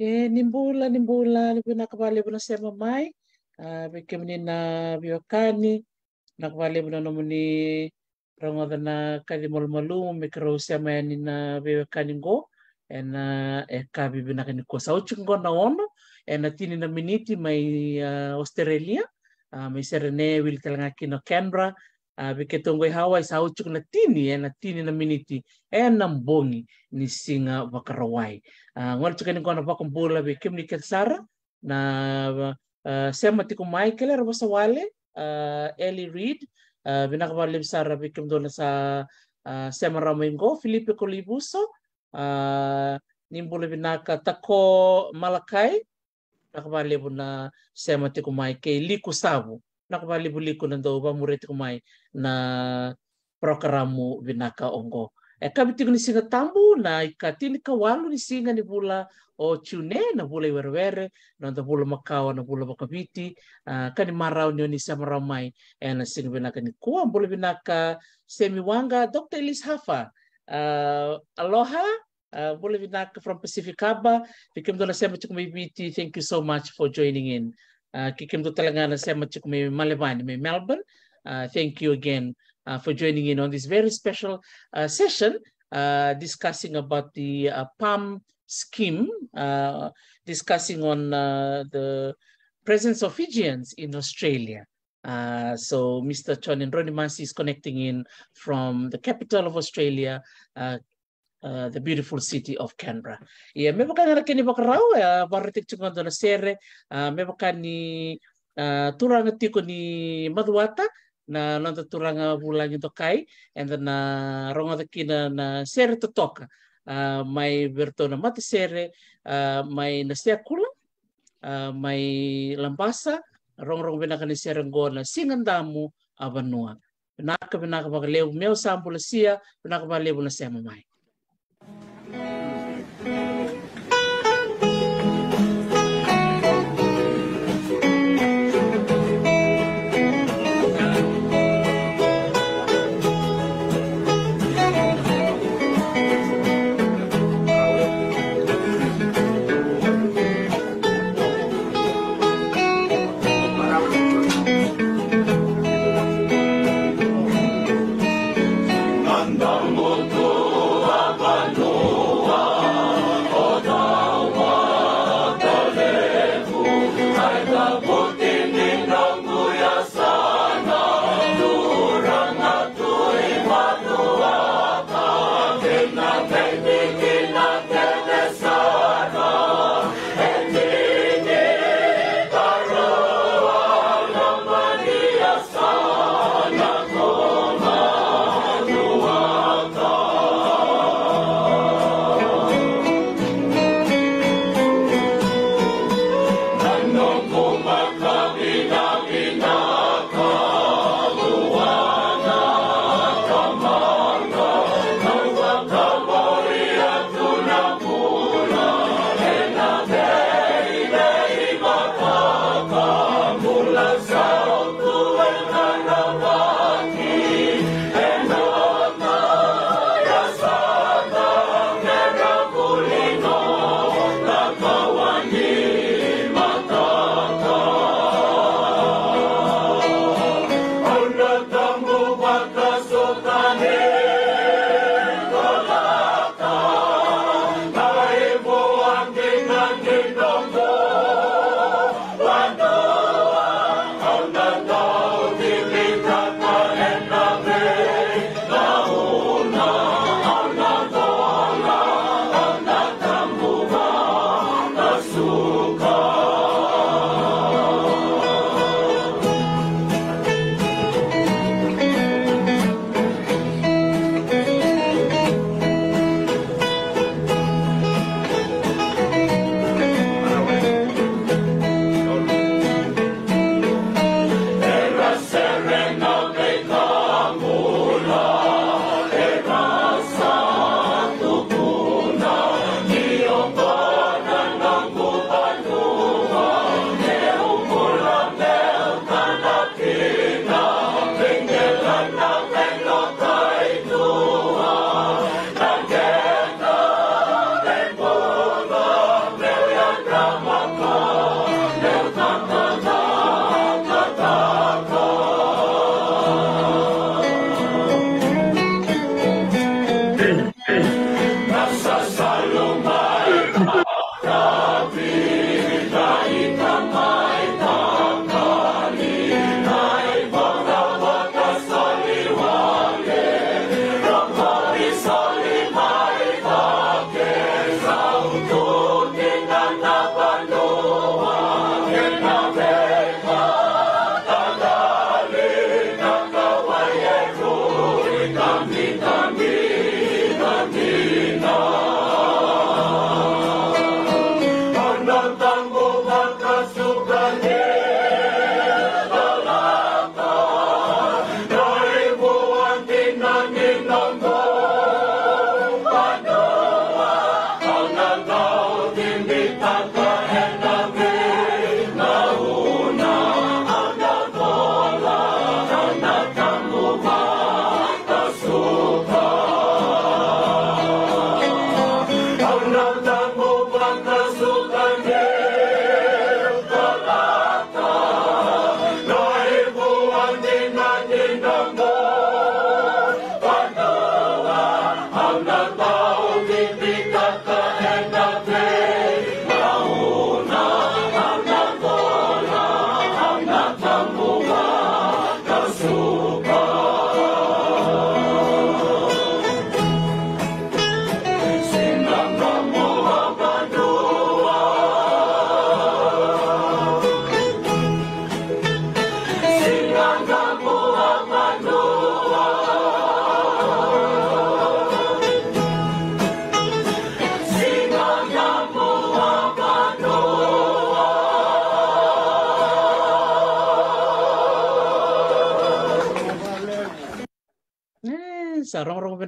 E eh, nimbula nimbula libu nakabale buna sema mai. Uh, ah, Bekemini na biokani. Nakabale buna nomuni rangoda na kalimolmalu mikrosia ni na biokani ngo. Ena e kabi bina kini sa Uchingo na ono. Ena tini na miniti mai ah, Australia. Uh, mai serene wili talanga kino Canberra. viketongoi hawai sauchuk na tini eh, na tini na miniti eh nam bongi ni singa vakarawai ngol chukan ko na vakumbula ah, bi ni ketsara na semati ko Michael wale wasawale ah, eli Reed ah, binakavalim sara bi kim dola sa semara moingo Filipe Colibuso nimbula binaka tako Malakai nakavalibu na semati ko Michael Liku nakabali ko nando ba murit kumay na programu binaka ongo. E kabiti ko ni singa tambu na ikatini kawalu ni singa ni bula o tune na bula iwerwere na da bula makawa na bula bakabiti uh, kani marau ni onisa maramai e na singa binaka ni kuwa bula binaka wanga Dr. Elis Hafa. Uh, aloha. Uh, Bolivinak from Pacific Harbor. Vikim Dola Sema Chukumibiti, thank you so much for joining in. Ah, kikim to Telangana Semachukume Malabanime Melbourne. Uh, thank you again uh, for joining in on this very special uh, session discussing about the Palm scheme, discussing on the presence of Fijians in Australia. so Mr. Chon Chonin Ronimasi is connecting in from the capital of Australia, Uh, the beautiful city of Canberra. Ia me baka ngara kini baka rau ya waritik chunga dona sere uh, me baka ni uh, turanga tiko ni maduata na nonta turanga bulangi kai, and then uh, na ronga kina na sere totoka uh, mai bertona mati sere uh, mai na kula uh, mai lampasa rongrong bina kani sere ngona singandamu abanua. Pinaka pinaka baka lewu meo sampulasia pinaka baka lewu na sea mamai.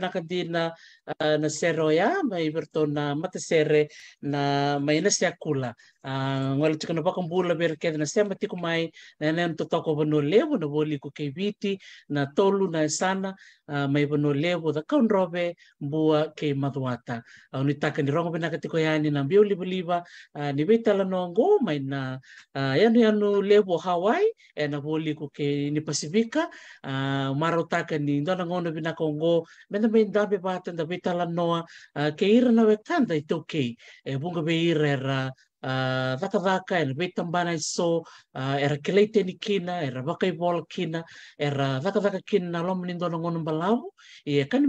nakadi na uh, na seroya may berto na matasere na may nasya kula Uh, wala tika na baka bula ber kedi na sema tiku mai na nem to toko bono levo na boli ku ke na tolu na sana uh, ah, mai bono levo da kaun robe bua ke maduata uh, ah, ni taka ni rongo bena katiko yani na bio liba liba ni beta la nongo oh, mai na uh, yanu yanu levo Hawaii e eh, na boli ku ke ni Pasifika uh, maro taka ni ndona ngono bena kongo mena mai ndabe bata da beta la noa ke ira na wekanda itoke e bunga be ira era uh, ah, vaka vaka e rawe tambana i so uh, ah, e ra kina e ra vakaivola kina e ra vakavaka kina lom loma ni dona gono balavu i e kani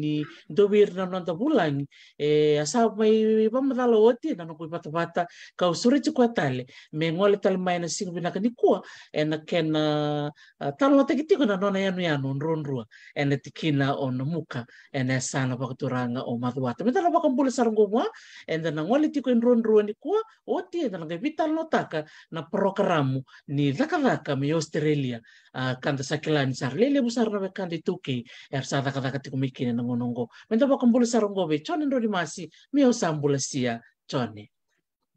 ni doviri na nonda vulani e asa mai vamadala oti na nokui vatavata ka usuri tiko atale me ngole tale mai na singa vinaka ni kua e kena uh, ah, talo takitiko na nona yanu yanu nronrua e na tikina o na muka e na sana vakaturanga o maduata me tala vakambule sarangomua e na ngole tiko nronrua ni kua o tedana gavitalna taka na programu ni dakadaka me australia ah, kada sakilani sar lelebu sarna ve kada tuki er sa dakadaka tiku mikine na ngonongo menta bakambulu sarongove chone ndodi masi me osambula sia chone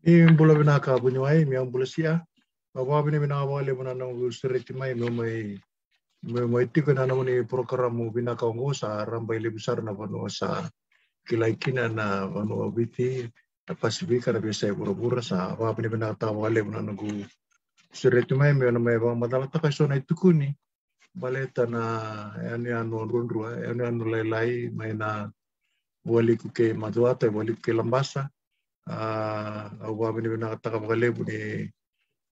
imbula bina ka bunyai me ambula sia bawa bina bina wale bina na australia timai me mai mo itiko na naman ni program mo binakaw sa rambay libsar na ano sa kilaikina na ano biti tapasibi karabisa buru sa wapani binata mga lebu na nagu suritu may may may bang madalata kay so na itukuni baleta na yan eh, yan no rundrua yan ini anu laylay may na wali ko kay maduata wali ko kay lambasa ah uh, wapani binata ka mga lebu ni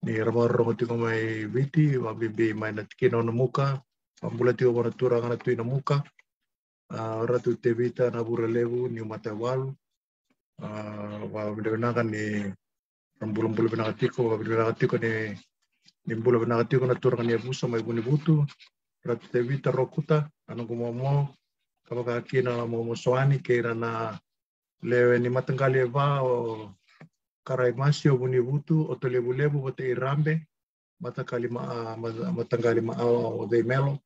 ni ramarro ko tingo may viti wabibi may natikino na muka ambulati ko manatura ka na tuwi na muka Uh, ah, ratu tevita na burelevu ni umatawalu wabidebenaka ni rambulambulo benakatiko wabidebenakatiko ni nimbulo benakatiko na turanga ni abusa mai bunibutu ratetevita rokuta anagumomo kabakakina mo momosoani keira na lewe ni matanggali eva o karaimasi o butu o tolebulebu o bote irambe matakali ma matanggali ma o deimelo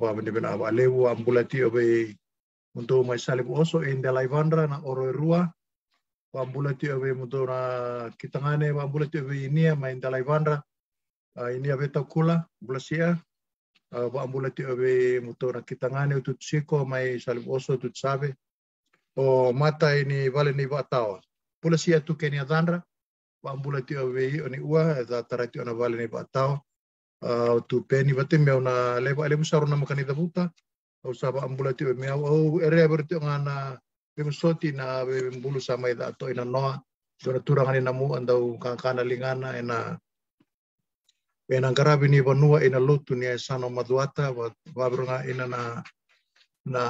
wa bendebena wa lebu ambulati o bei mai salib oso in de laivandra na e rua. Wambula ti ave munto na kitangane wambula ti e ini ya mai in de laivandra. Inia ave takula bulasia. Wambula ti ave munto na kitangane ututsiko mai salib oso sabe, O mata ini vale ni vatawa. Bulasia tu kenia dandra. Wambula ti e ini oni ua da tarati ona vale ni vatawa. Uh, tu peni vatimeu na lebo ele saruna makani da o sa pa ambula te me area ere ber te ngana na be bulu sama ida to ina noa tora turangan ina mu andau kangkana lingana ina ena garabi ni vanua ina lotu ni esano maduata wa wabrunga ina na na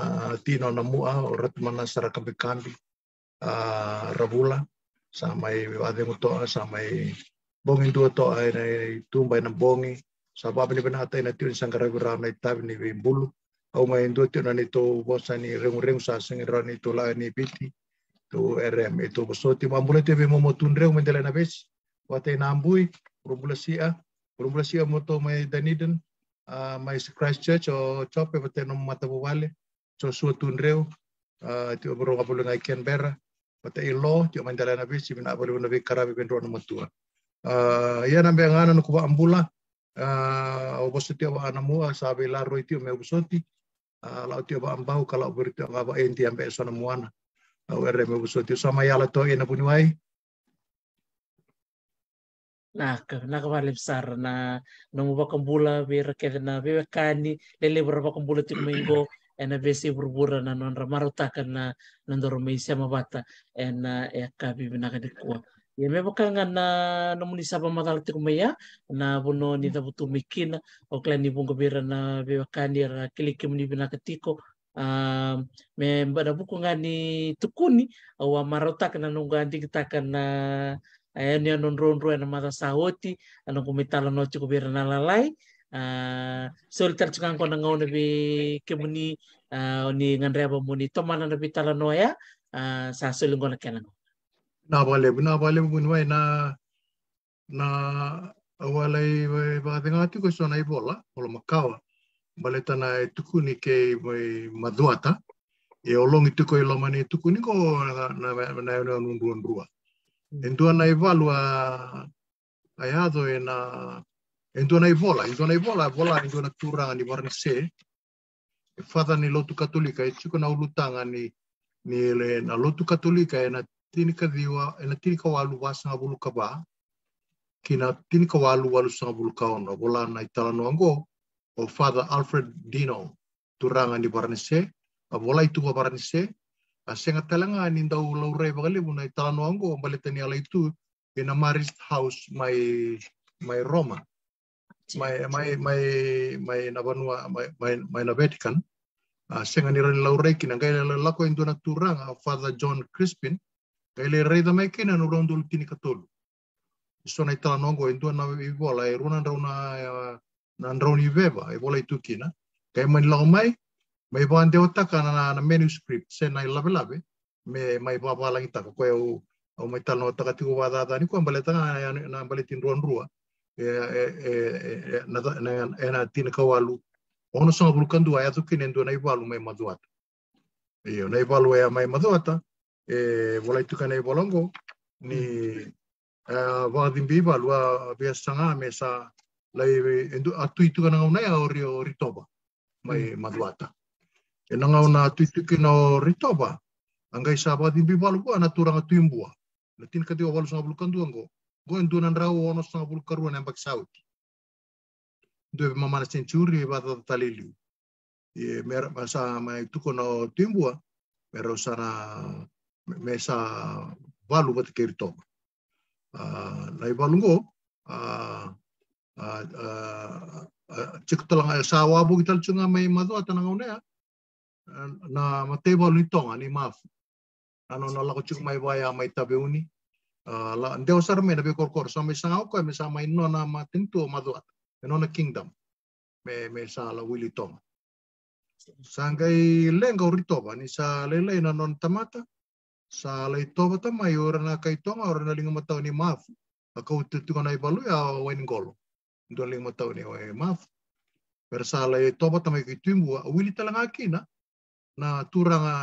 tino na mua o mana sara kambi kambi a ravula sama i wade a sama i bongi dua toa ina tumba ina bongi sa ni bena ata ina tiun sang garabi rana itabi ni bulu au mai ndo te bosan to ni reung rengu sa ra ni to la ni piti to RM e to boso te mamule te be momo tun rengu me dela na besi wate mbui rumbula sia rumbula sia to mai daniden a mai church o chope wate no mata vale so su tun reu a te obro kapulu ngai Canberra wate i lo te mai dela na besi bina bolu na be karabi ben ro na matua a ia na be ngana no kuba ambula uh, o boso te wa sa be la roiti o me bosoti Ah, lau tio ba ambau kalau berita ba ba enti eh, ambe sona muana au ere me buso tio sama yala to ena puni wai nak nak vale besar na nomu ba kambula bira kede na bebe kani lele bura ba kambula tio ena besi burbura na non ramarutaka na nondoro meisia bata ena ya e kabi binaka dikua yamemokanga na namunisa pamacalate kumaya na vono hmm. nisa ni okla nivungavira na vevakani ra kile kimu nivinakatiko Uh, me bada buku ngani tukuni awa marotak na nunga kita kena ayo ni non ronro na mata sahoti anu kumitala no bira na lalai uh, ah, so litar chukang ko nangau na bi kemuni uh, ah, ni ngan reba muni tomana na bi noya sa sulung Nāpālepu, Nāpālepu kunwai nā, nā awalai wātengāti koe sōna i bola, ola makawa. Bale tana e tukuni ke i maduata, e olongi tuko i lomani e tukuni ko na hmm. e nea nundua nrua. Endua na i valua ai hado e na, endua na i vola, endua na i vola, vola endua na turanga ni warnese, e whata ni lotu katolika, e tuko na ulutanga ni, ni ele, na lotu katolika e na tini ka diwa ena tini ka walu nga bulu ka ba kina tini ka walu walu nga bulu ka ono bola na itala nuango o Father Alfred Dino turanga ni baranese a bola itu ka baranese a senga talanga ni ndau lau rei bakale buna itala nuango ni ala itu ina Marist House mai mai Roma mai mai mai mai na banua mai mai na Vatican a senga ni rani gaya rei kina ngai lako induna turanga Father John Crispin ele rei da mai kena no rondo lutini katolu. Iso na itala nongo e dua na i vola e runa ndau na na ndau ni veva e vola i tukina. Kai e mai lau mai mai va ande otaka na na manuscript se na i lave lave me mai va va langi taka koe o o mai tala no taka tiko va da da ni ko ambale taka na ambale tin ruan rua. E e, e e na na na tina kawalu. Ono songa bulukandu ai atu ndo dua na valu mai maduata. Iyo na i valu ai mai maduata. walaitukanai eh, bolongo ni wakadimbi ba lua biasanga me sa lai atu itukana ngau naya ori ritoba mai maduata. Oh, e ngau na kan, atu itukina o ritoba angai sa wakadimbi ba lua na turanga tuimbua. Na tina kati o walu sanga bulukandu ango go endu nan rau ono sanga bulukarua na mbak sauti. Dwe mamana centuri e bata taliliu. E mera masa mai tukono tuimbua mera usana mesa sa walu wata keri toma. Uh, nai walungo, uh, uh, uh, uh, cik talanga e sawa bu gital chunga mai madu atana ngaunea, uh, na mate walu ni tonga ni mafu. Ano na lako mai waya mai tabe uni, uh, la ndeo sarme na be so me sangau koe me sa mai nona matintu madu atana, nona kingdom, me, me sa la wili tonga. Sangkai lenga uritoba ni sa lele na non tamata, Sala ito bata mai ora na kai tonga ora na linga matau ni maf. A kau tutunga na ibalu ya wain golo. Ndo linga matau ni ya wain maf. Per sala ito bata mai kai tuimbu wili talanga kina. Na turanga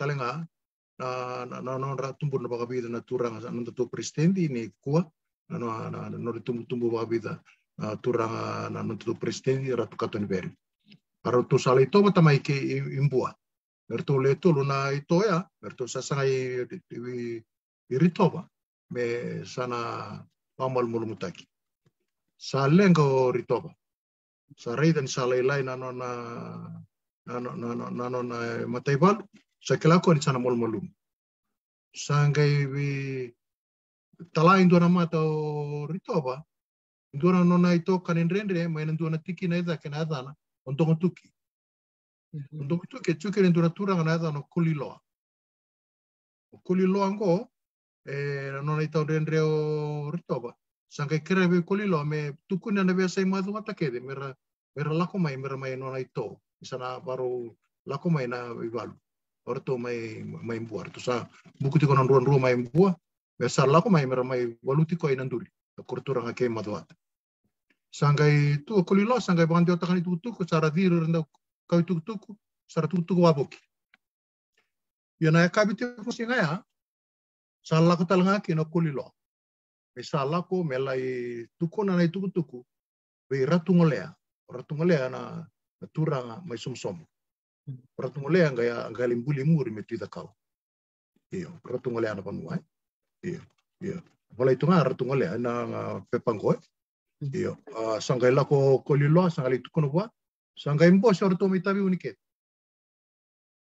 talanga na na na na ra tumbu na bakabida na turanga sa nanda tu presidendi ni kua. Na na na na na tumbu tumbu bakabida na turanga na nanda tu presidendi ra tu katoni beri. Para tu sala ito bata mai kai imbua. leto luna ito itoya eh, ah. bertosa sangai iritova me sana pamal mulumutaki sa lengo ritova sa reidan sa lailai nano na nano nano na mataival sa kelako ni sana mulmulum sangai bi eh, tala indona mata o ritova indona nona ito kanin rendre eh, ma indona tiki na ida kenadana ontongotuki Untuk itu ke cuke rentura tura ngana eta no kuliloa. O kuliloa ngo e eh, non ai tau rendre o ritoba. Sangka kere be kuliloa me tukuna na be sai madu mata kede mera mera lako mai mera mai non ai to. Isana baru lako mai na ibalu. Orto mai mai buar tu sa buku tiko non ruan ruan mai buah. Biasa lako mai mera mai walutiko ai nanduri. Kurtura ngake madu mata. Sangkai tu kuliloa sangkai bangan diotakan itu tu secara diri rendah kau който го tuku сарату туку вабуки. Yana ya kabite singa ya, sala ko talanga kino kulilo. sala ko melai tuku na nai tuku tuku, be ratu ngolea ya. ya na turanga mai ratu Ratungolea ngaya ngalimbuli muri metu kau. Iyo, ngolea na panuai. Eh. Iyo, iyo. Mulai itu ngar ngolea na pepangoi Iyo, ah, sangai lako kulilo, sangai tuku Sangaim po, shorto mi tabi uniket.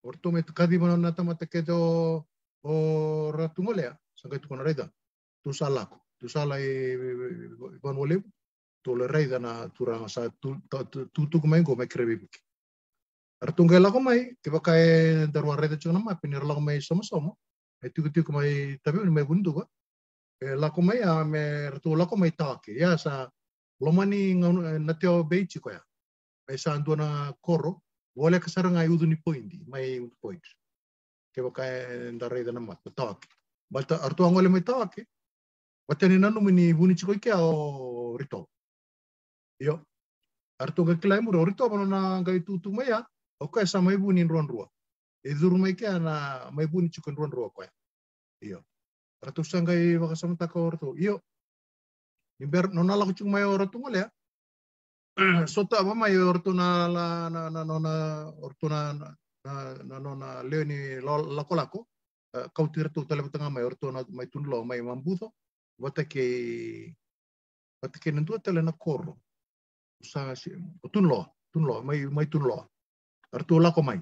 Orto me kadi mana nata mata keto o ratungolea. ya, tu kona reda. Tu salako. Tu sala e wole. Tu le reda na turanga sa tu tu tu kumai go me krebi buki. Artungai lako mai. Tiba kai darwa reda chona ma pinir lako mai sama sama. E tiku tiku mai tabi mai e ka. lako mai a me ratu lako mai taki. Ya sa lomani ngau nateo beichi ko ya esa na koro wole ka sara ngai udu ni poindi mai udu point ke ba ka ndare da namat artu angole mai tawak batani nanu mini buni chiko ke o rito yo artu ga klai muro rito ba na ngai tutu mai ya o ka sa mai buni ron e mai ke ana mai buni chiko ron ruwa ko yo artu sangai ba ka samta ko rito yo Nimber nonala kucing mai ora tungol ya, Sota vamai ortuna la na na no na ortuna na na no na leoni la kolako eh, kautir tu tale tanga mai ortuna mai tunlo mai mambuzo vata ke vata ke ntua tele na korro sa tunlo tunlo mai mai tunlo artu la ko mai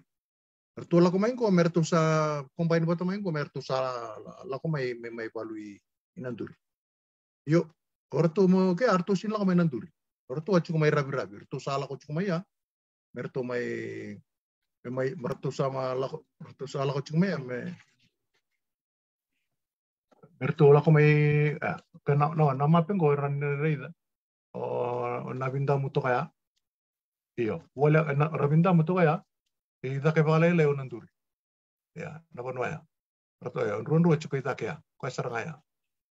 artu la ko mai ko mertu sa combine vata mai ko mertu sa la ko mai mai palui inanduri yo ortu mo ke artu sin la komai nanduri Ortu acu mai rabi rabi, ortu sala ko cuma ya, mertu mai mai mertu sama lako mertu sala ko cuma ya me mertu lako mai ah eh, kena no nama pengo ran oh, reida o nabinda muto kaya iyo wala rabinda muto kaya ida ke bale onanduri ya napa noya mertu ya run ru acu kaya Kau kaya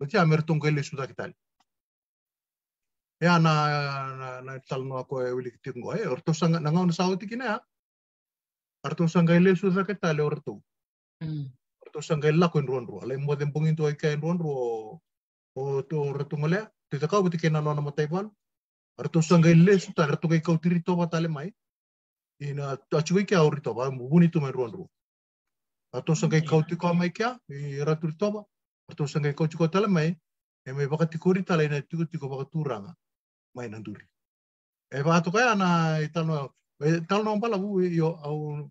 Deci amertun că ele suda kital. Ya na na na tal no ako e wili kitik ngoe, orto sang na ngaun sao e mm. e ti kina. Orto sang ga ele suda kital orto. Orto sang ga ella ko nron ro, le mo dem pungin to ai ka nron ro o to orto ngole, ti ta ka buti kina no na mo e taiwan. Orto sang ga ele suda orto ga ka utiri to batale mai. Ina achuwe ke aurito mubuni to mai nron ro. Orto sang ga ka utiko mai kya, i raturi Pertu sangai kau cukup tala eh, mai, e mai baka tikuri tala ina tiku tiku baka turanga mai nanduri. E baka tu kaya na itano e eh, talo na pala bu yo au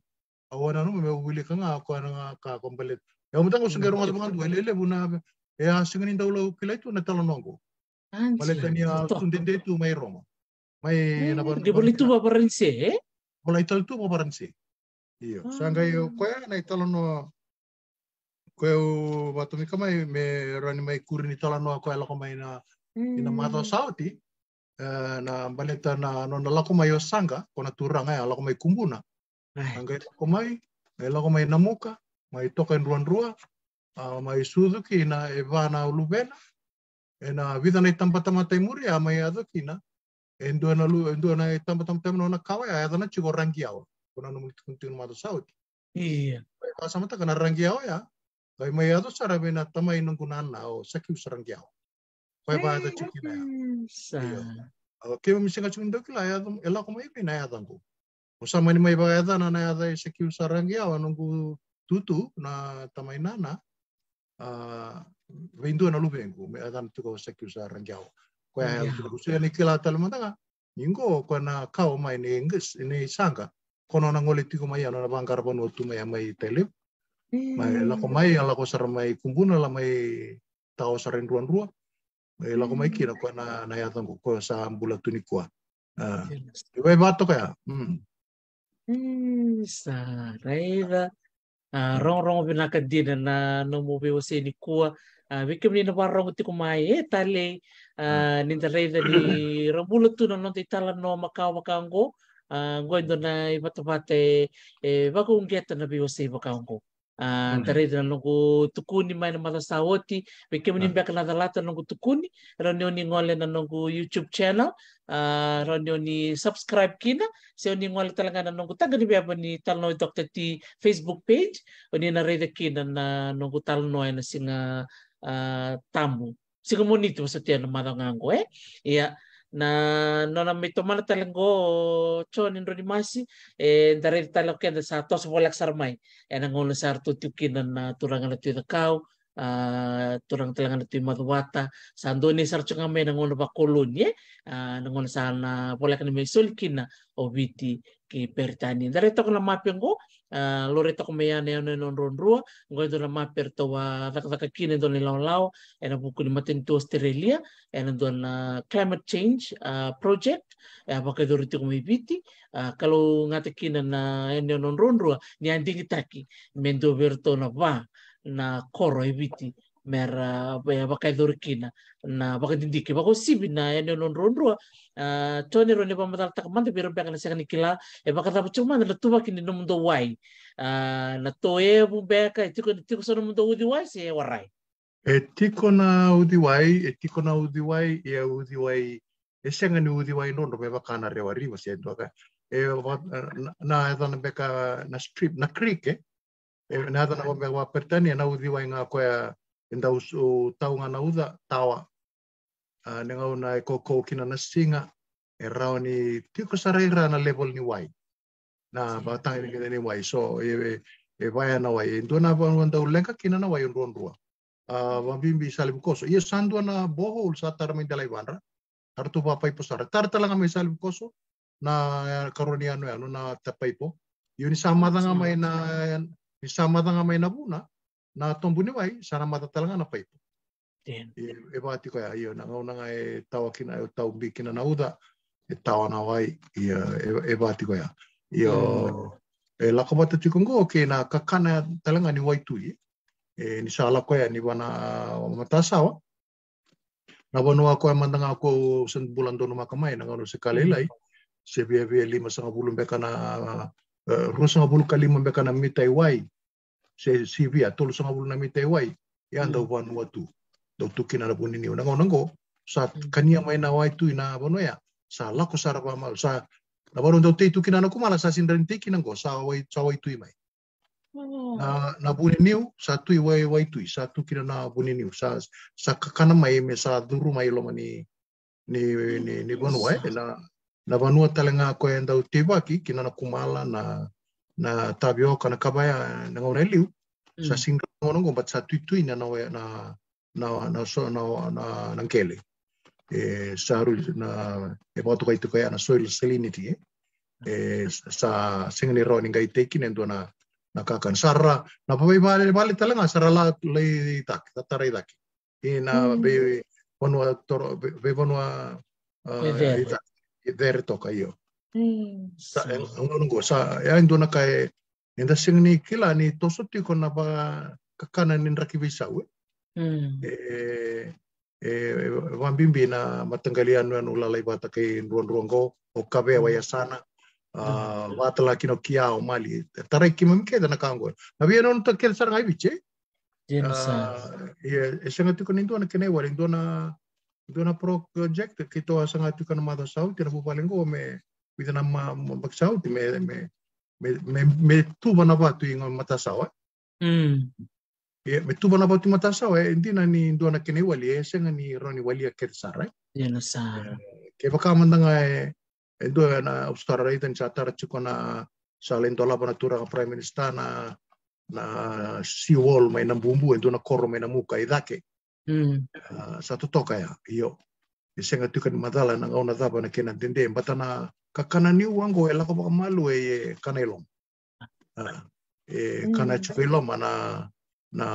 au ana no me wili kanga ko ana ka kombalet. Ano e mo tango sangai ronga bangan du ele buna e a singin dau lo pilai tu na talo nongo. Maletania tundende tu mai roma. Mai hmm, ah. na ba. Di bolitu ba parense? Mulai talo tu ba parense. Iyo, sangai ko na italo no koe o watumika mai me rani mai kuri ni tala noa koe mm. eh, lako mai na mm. ina mātua sauti uh, na baleta na nona lako mai o sanga kona turanga ya lako mai kumbuna right. angai e lako mai e lako mai namuka mai toka enruanrua uh, mai suzuki na e vana uluvena e na vida nei tampatama taimuri a mai adokina e ndua na lu e ndua na e tampatama taimuri ona kawai a e adana chiko rangi awa kona numulitu kuntiu na mātua sauti Iya. Yeah. Kwa e samata kana rangi ya, Toi mai atu sara me tamai nang kunan na o saki usarang kiao. Pai pa ata chuki na. Ya. Sa. Iya. Ke mo misinga chuki ndoki la atu ya ela ko mai pe na atu ya ngu. Usa mani mai ba atu na na atu saki usarang kiao nang ku tutu na tamai nana na. Veindu na lupe ngu me atu tu ko saki usarang kiao. Ko ya atu iya. ku se ni kila tal matanga. Ningo ko na kao mai ni ngus ni sanga. Kono na ngole tiko mai ana na bangkar pon otu mai mai telep. May lako may ang lako sar may kumbuna la may tao sa ruan rua. May lako may kira ko na nayatan ko ko sa ambula tuni ko. Ah. Iba iba kaya. Mm. Sa raiva. uh, rong rong binakadina na no movie wasi ni kuwa. Uh, Wikim ni nabarong ti kumai e tale uh, ninda raiva ni rambulat tu non ti tala no makawa Uh, Gwendo na ibatapate eh, bagong geta na biwasi bakawango. Ah, mm-hmm. tareda nogo tukuni mai na matasaoti veke mnimbeka ah. na talata nogo tukuni roni oni ngole na nogo YouTube channel ah, ronyo roni oni subscribe kina se oni ngole talaga na nogo taga ni beba ni talnoi dokta ti Facebook page oni na reda kina na nogo talnoi na singa uh, tamu singa monito sa tiyan na marangango eh iya na non mitoma talago oh, chon nindro di masi eh dari talo kenda sa tos bolak sarmai enang ulo sa eh, artu tiukinan na turangan na tiyo kau Eh, turang telangan ti matwata sando ni sarcho nga may nangon pa kolonye nangon eh, sana pola kan may sulkin na obiti ki pertani darito ko na mapen eh, ko lorito ko maya na yun non ronrua ngo ito na maper to wa kina do ni laulaw and abu ko ni matinto Australia and do na climate change project e abu ko dorito ko may biti kalau ngatakinan na yun non ronrua ni anding itaki mendo berto na ba na koro ibiti mera bakaithurikina na bakatindiki bakosibi na ene nonrondrua tone rone pamataltaka mante pero bekanasekani kila e bakatapachakumana la tuba kini nomundo wai na toe beka e tiko tiko sa nomundo udi wai se e warai e tiko na udi wai e tiko na udi wai e udi wai e sengani udi wai nonro be bakana rewari wasi e ndoka e na na beka na strip na creek eh Eh, na eh, ah, na wambe wa pertani na udhi wa inga koe inda usu tau nga na udha tawa uh, nga una e koko kina na singa e eh, rao ni tiko saraira na level ni wai na batang ni kina ni wai so e e wai na wai ndu na wa nda ulenga kina na wai ndu ndu uh, wambimbi salim koso ye sandu na bohol sa tarmi dalai wanra hartu papai posara tar talaga may salim koso na karuniano ano na tapay po yun sa madanga may na misamadanga mainavuna ya, na tombuni wai sana matatalanga na paipu e, e vati koia io na ngaunanga e eh, tawakina e eh, tau bikina na uda e eh, na wai ia e, e vati koia ya. io mm. e lakawata tikongo ke na kakana talanga ni waitui e ni sala koia ya, ni wana uh, matasawa uh, na wano ako e mandanga ako sen bulan dono makamai na ngano se kalelai hmm. se bia bia lima sanga bulun beka na rosagabulu kalima kali na mitaiwai se sivia tolosagabulu na mitaiwai ia dau vanua tu dau tukina na puniniu nagonago sa kania mai na wai tu ina vanua ia sa lako sa rapamal sa na varu dau tei tukina na kumala sa sindrani teiki nago sa wai sa wai tui mai na na puniniu sa tui wai wai tui sa tukina na puniniu sa sa kakana mai me sa duru mai loma ni ni ni, ni na na vanua talenga koe dau teiva ki ki nana kumala na na tapioca na kavaea na gaunai liu mm. sa singa nogonogo but sa tuituina na na na na so na na na kele e sa ru na e moto kai tukai na soil salinity e e sa singa ni roni ngai teki nendo na na kakan sarra na papai vale vale talenga sarra la lei tak tatarai daki e na be mm. vanua toro be vanua derto kayo. Mm. Sa, ang anong sa ay do na kay inda sing ni kila ni tosot ko na ba kakanan ni rakibisaw. Mm. Eh, eh wambimbi na matanggalian wan ulalay bata kay ruan-ruan ko o kabe hmm. waya sana uh, ah, wata hmm. la kino kia o mali tarai kimam ke dana kango eh? ah, eh, eh, na bien on to kel sar ngai biche James uh, yeah, esanga tiko nindo na kene warin do na dona project ki to asanga tu kan mata sau tira fu palengo me na ma bak sau ti me me me me tu ba tu mata sau mm e me tu bana ba tu mata sau e ¿eh? na ni dona kene wali e senga ni roni wali a kersa ya no sa ke baka mandanga e ndo na ustara rai tan chatara chukona salen dola bana tura prime minister na na siwal mainan na bumbu ndo na koro mai na muka idake Mm. Uh, ah, sa totoka ya iyo. E senga tukan madala na ngauna tapa na kena dende. Bata na kakana ni uango e lako baka malu e, e kana ilom. Ah, e kana hmm. chuka ilom na na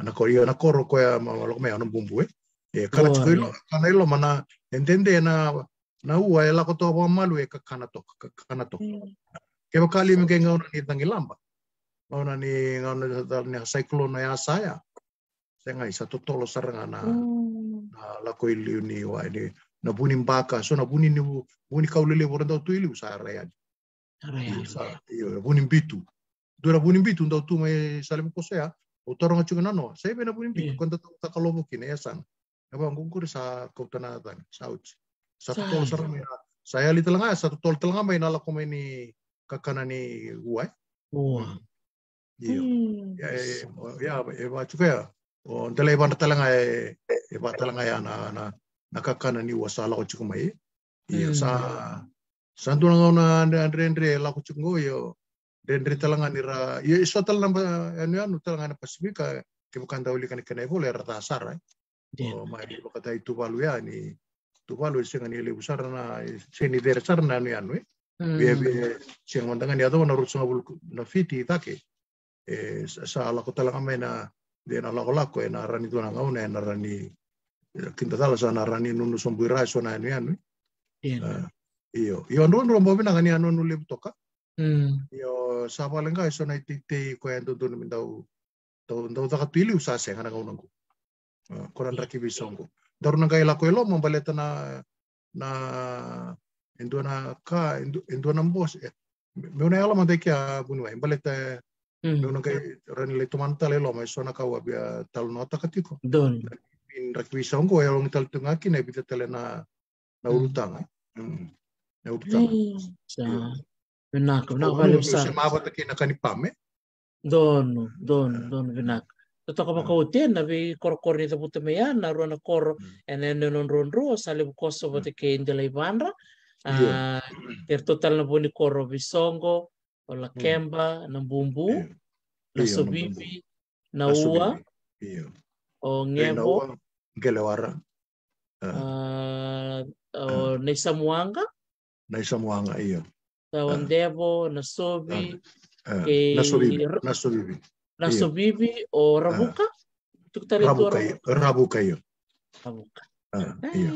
na korio na koro ko ya maloko me anum bumbu e. E kana chuka ilom kana ilom na e, dende na na ua e lako to baka malu e kakana to kakana to. Mm. Ke bakali me ke ngauna ni tangilamba. Ngauna ni ngauna ni cyclone ya saya. tenga isa to tolo sarangana mm. na la ko ili ni wa ni na buni mbaka so na buni ni buni ulele woranda to ili usara sa yo buni bitu do ra buni bitu ndo tu me salem ko sea o toro ngachu na no se be na buni bitu to ta kalobo kine ya san na ba ngungkur sa ko tana tan sauch sa tolo sarangana saya li telanga sa tolo telanga mai na la ko me ni kakana ni wa Oh. Iya. Hmm. Ya, ya, ya, ya, ya, ya, ya, ya, o dala iwan talanga e e wa talanga ya na na na kakana ni wasala o chuku mai ia hmm. sa sa tu na na andre andre la ko chuku yo andre talanga ni ra ia iso talanga anu anu talanga na pasifika ke bukan tahu kan kena ibu le rata asar ai eh. o mai di kata itu balu ya ni tu balu singa ni le usar na seni der sar na anu anu biar eh. hmm. bia singa ngandangan ya tu na rusunga bulu na fiti eh sa la aku talanga mai na de na lao lako e na rani tu na ngau na rani eh, kinta tala so na rani nunu rai so na anu anu iyo iyo nunu nunu mbobi na ngani anu nuli toka hmm. iyo sa lenga so na itite ko endo ndo mindau to ndo ta katili usa se ngana ngau nangku ah, koran raki iya. bisongo daru ngai lako elo mambaleta na na na ka endona mbos eh, me una ela mandei que a bunua embaleta Dona kai rani le tuman tale lo mai sona kawa bia talu nota katiko. Don. In rakwi songko ya long tal tengah kina bita tale na na mm. urutang. Mm. Na urutang. Benak, benak vale besar. Se mawa taki na kani pame. Don, don, ah. don benak. Toto ah. ka baka uten na bi kor-kor ni taputa maya na ruana kor mm. enen non ron ro sale bu koso bote ke indela ibandra. Ah, ter total na boni kor bisongo. Olakemba hmm. na Mbumbu iya. iya, na subibi na Uwa iya. oh, eh, ngebo Ngelewara eh. eh, oh, na Isamuanga na Isamuanga iyo wandebo na Sobi na subibi na subibi na o Rabuka Rabuka iyo Rabuka iyo Rabuka iyo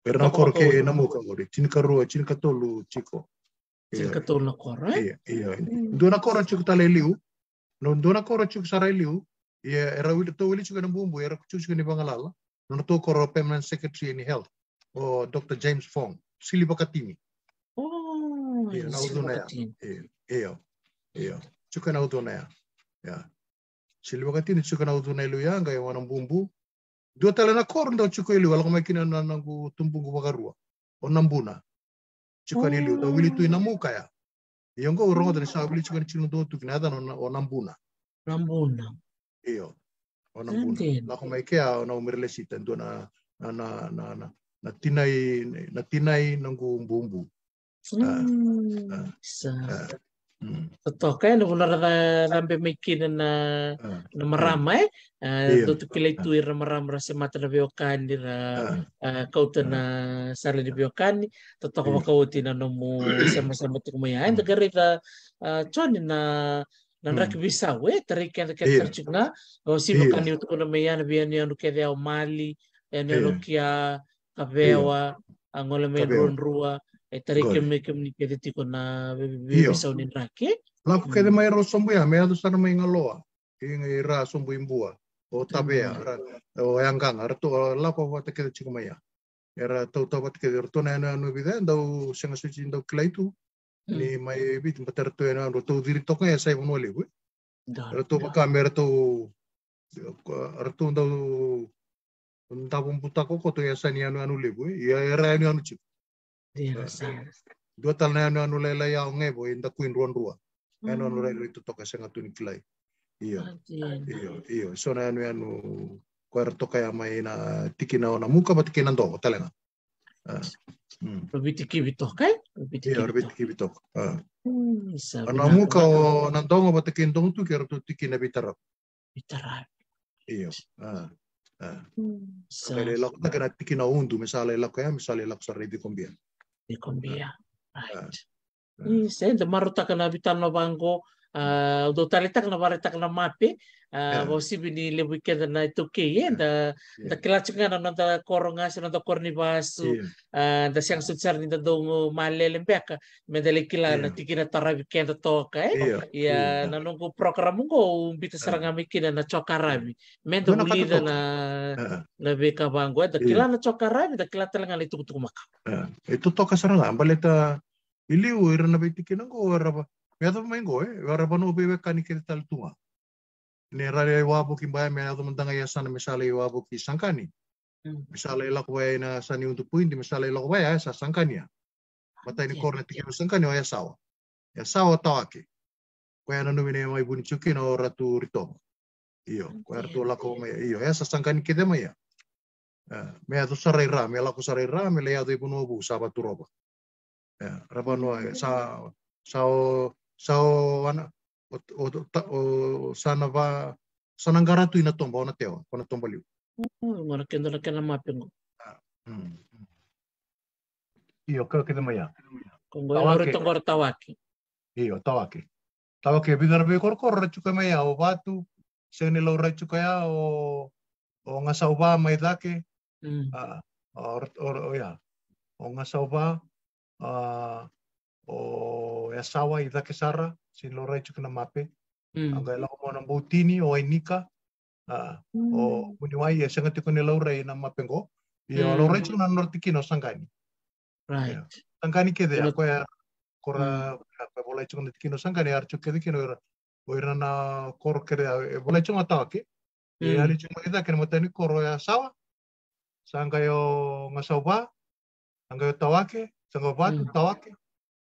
Pernah korke oh. namu kangori, cin karua, cin katolu, ciko. Circătorul la coră? Iya. ia. Duna coră ciuc tale liu. Non duna coră ciuc sarai liu. Iya era uite to ulici că bumbu, era ciuc că ni bangalala. Non to coră permanent secretary in health. O oh, Dr. James Fong. Sili bakatimi. Oh, Iya. nau duna ia. Ia. Ia. Ciuc nau duna ia. Ia. Sili bakatimi ciuc nau duna liu ia, ya, ngai wanam bumbu. Dua tala na coră ndau ciuc liu, ala mai kina nangu tumbu gu bagarua. O oh, nambuna. chikani liu oh. da wili tu inamu ya Yongo urongo dani saa wili chikani chino do tu kinada o nambuna. Nambuna. Iyo. O nambuna. La kuma na umirele sita ndo na na na na na na tinai na tinai nangu mbumbu. Mm, ah, ah, sa ah. Totoka no na nampemikin na na maramay to to kilay tuir na maram rasa mata na biokan di na hmm. eh, kauta hmm. na sala di biokan totoka iya. makauti na nomu sama-sama to kumayain hmm. tagarita eh, chon na nan rak bisa we terikan terikan tercikna o si bukan itu kuna meyan bian yang nukedia iya. iya. mali yang nukia kabewa eh, angole rua taraikemekemni kete tikona bebisauni rake laku mm. kete mai ro ya, mea tu sana mai ngaloa inga ira ra sombu imbua o tabea ya, mm. o yangkanga rato lapo wa te kete ya. era tau tau pat kete rotona anu anu bida ndau senga suci ndau kilaitu mm. ni mai bit mbatar tu ena. Ya anu tau diri toka ya sai wono lewe rato pa kamera tau rato ndau ndau mbuta koto ya sani anu anu lewe ya era anu anu cipu dua tal na anu lele ya au bo inda kuin ruan rua anu, hmm. iya. ah, iya, iya. anu anu lele itu tu toka senga ah, tuni kilai iyo iyo iyo so na anu anu kuer toka ya mai na tiki na ona muka ba tiki na ndo talenga Robiti ah, hmm. kibi toka kai? Iya, robiti tiki toka. Ano mo ka o nandong o batakin dong tu kira tu tiki na bitarap. Bitarap. Iyo. Ah. Ah. Hmm, kaya lelak na kena tiki na undu, misalnya lelak kaya, misalnya lelak sa ready kombian. kombia ait ah. ah. iseda marutaka na vitalona vago do eh, taritak na waritak na eh, ya. mape wosi bini le weekend na itu ke ye da da kelacuk na na koronga sa da korni basu ya. eh, da siang sutsar ni da do male lempek me kila ya. na tikina tara weekend to ka iya, ya na nunggu program ngo umbita saranga mikina na chokarami me do na na beka bangwa da kila na chokarami da kila telanga le tukutuku maka itu to ka saranga baleta iliu irna betikina ko, Pea to mengo e, wa rapa no kani kiri tal tunga. Ne rare e wapo ki mbae mea to mantanga sana misale e wapo sangkani. Misale hmm. na sani untuk puinti, misale laku lakwe ya sa sangkani ya. Mata ini korne tiki o sangkani ya sawa. Ya sawa tawaki. Kwa ya nanu mine mai buni ratu rito. Iyo, kwa ya ratu laku mea. Iyo, ya sa sangkani kete mea. Mea to sarai ra, mea laku sarai ra, mea lea to ibu nobu sa roba. Rabanu no e, sa sao So ana o, o, o sana va sana tu ina tomba ona teo ona tomba liu. Ngara kenda la kena mapengo. Io kau kita maya. Kongo ya ora tongor tawaki. Io tawaki. Tawaki bidar be kor kor rachuka maya o batu sene lo rachuka ya o o ngasau ba mai dake. Mm. Uh, or or oh ya. O ngasau ba uh, o e ya asawa i Lakesara, si Lorai Chukuna Mape, mm. anga e mo na Moutini o enika uh, ah, mm. o Muniwai e sanga tikone Laurai na Mapengo, i mm. o Lorai na Nortiki no Sangani. Right. Yeah. Sangani ke dea, koe kora, koe bola chukuna tiki no Sangani, ar chukke diki no era, o era na koro kere, e eh, bola chunga tawa ke, e ari chunga ida kere matani koro ya sawa, sangkayo ngasoba, ngasau tawake, sanga batu mm. tawake,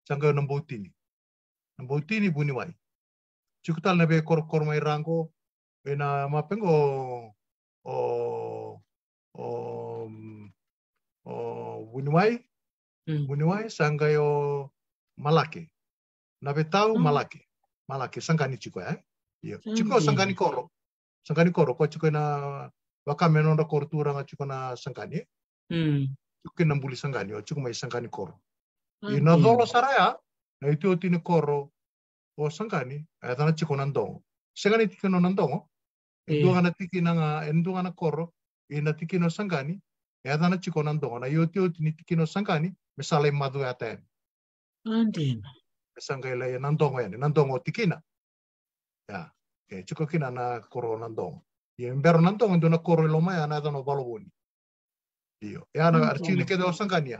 nembuti nambotini nambotini wai. chukutal nabe kor kor mai rango ena mapengo o o o bunyi wai sanga yo malake nabe tau malake hmm. malake sangka ni ya eh Cikwa chiko ni koro Sangka ni koro ko chiko na waka menonda kortura nga cikwa na sangka ni Mm. Chukin nambuli sangani, mai sangka ni koro. Η να δώρο σαραιά, να είτε ότι είναι κόρο, όσαν κάνει, έδωνα τσικονάν τόγο. Σε κάνει τσικονάν τόγο, εντούγανα τίκινα, εντούγανα κόρο, ή να τίκινο σαν κάνει, έδωνα τσικονάν τόγο. Να είτε ότι είναι τίκινο σαν κάνει, με σαλέ μαδού ατέν. Αντίν. Με σαν κάνει λέει, έναν τόγο είναι, έναν τόγο τίκινα. Ya, eh, cukup kina na koro nan dong. Ye mbero nan dong, εντούνα κόρο λομά, να έδωνα βάλω γόνι. Iyo, εάν αρχίνει και δεν ωσαν κάνει,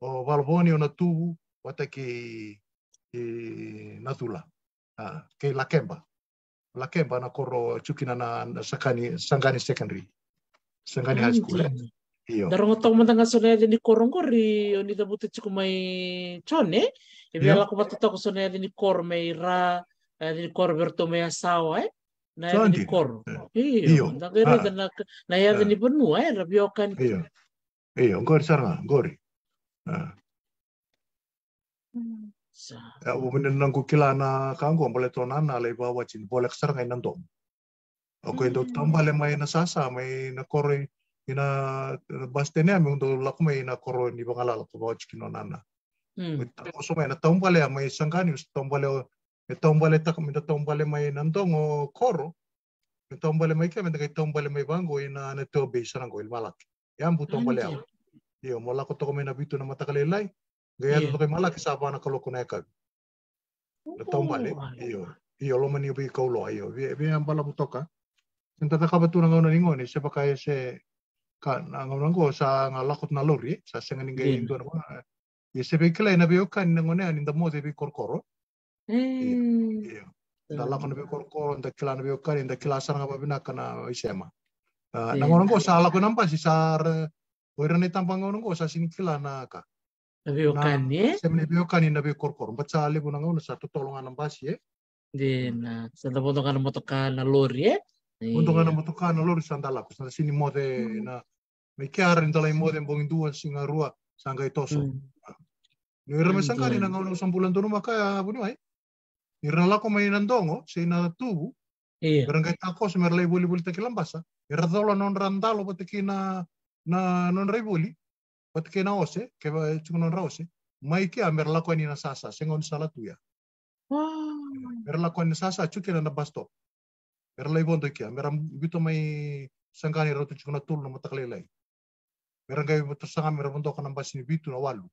o valvoni ona tuvu wata ki i natula uh, ke Lakemba. Lakemba na koro chukina na, na sakani, Sangani Secondary, Sangani High School. Mm-hmm. iyo eh? Iyo. Darongo tau mandanga sone ade ni korongo ri oni da buti chiku mai chone. E bela ko batu to sone ade ni kor mai ra ade ni kor berto mai asawa eh. Na ade ni kor. Eh. Iyo. gere da na na ade ni benu eh rabiokan. Iyo. Iyo, ngori sarna, ngori. Ah. Ya, o mene nang ku kila na kango mbole nana le bawa chin bolek sar ngai nan dom. O le mai na sasa mai na ina bastene ame ndo lak mai na koro ni bangala lak bawa chikino nana. Hmm. O so mai na tamba le mai sangkani us tamba le e tamba le tak mi tamba le mai nan o koro. Mi tamba le mai ke mi tamba le mai bango ina na tobe be sarang ko il malak. le Iyo malako toko mena bitu na matakalelai. Gaya yeah. toko malaki sapa na kalau kunakan. Na tau Iyo. Iyo lo mani bi lo iyo. Bi bi bala butoka. Nta ta kaba tu na eh, ngau na ningo kaya se ka na ngau sa ngalakot na lori sa senga ninga yeah. indo na Ia sepe kila ina bi oka ni mo korkoro. Iyo. Dala na bi korkoro nta kila na bi oka ni kila na isema. Uh, ah, yeah. Nango sa alako si sar oirana etampagnao ko sasy nikilana ka aveokane sy amin'ny nabi na vekorokoro mba tsale vonangaona satu tolongan ambasy ye. Eh? Di. na sandavondogana motoka na lori e eh? ondogana kan na lori sandalako sa sini mode mm. na hari ini dalai mode mbonginduan singarua sangai toso mm. no irama sangani nangaona sambulan dono maka bunu ai Irana mainan dongo, sei na tubu, Iya. Barangkali tako boleh buli buli teki lambasa. dolo non randalo patekina na nonrevoli patke na ose ke chung non rause mai ke amer la kwani na sasa sengon sala tuya mer la kwani sasa chuke na basto mer la ibondo ke mer bito mai sangani rotu chung na tul na mataklelai Merangkai ngai boto sanga mer bondo kana basini bitu na walu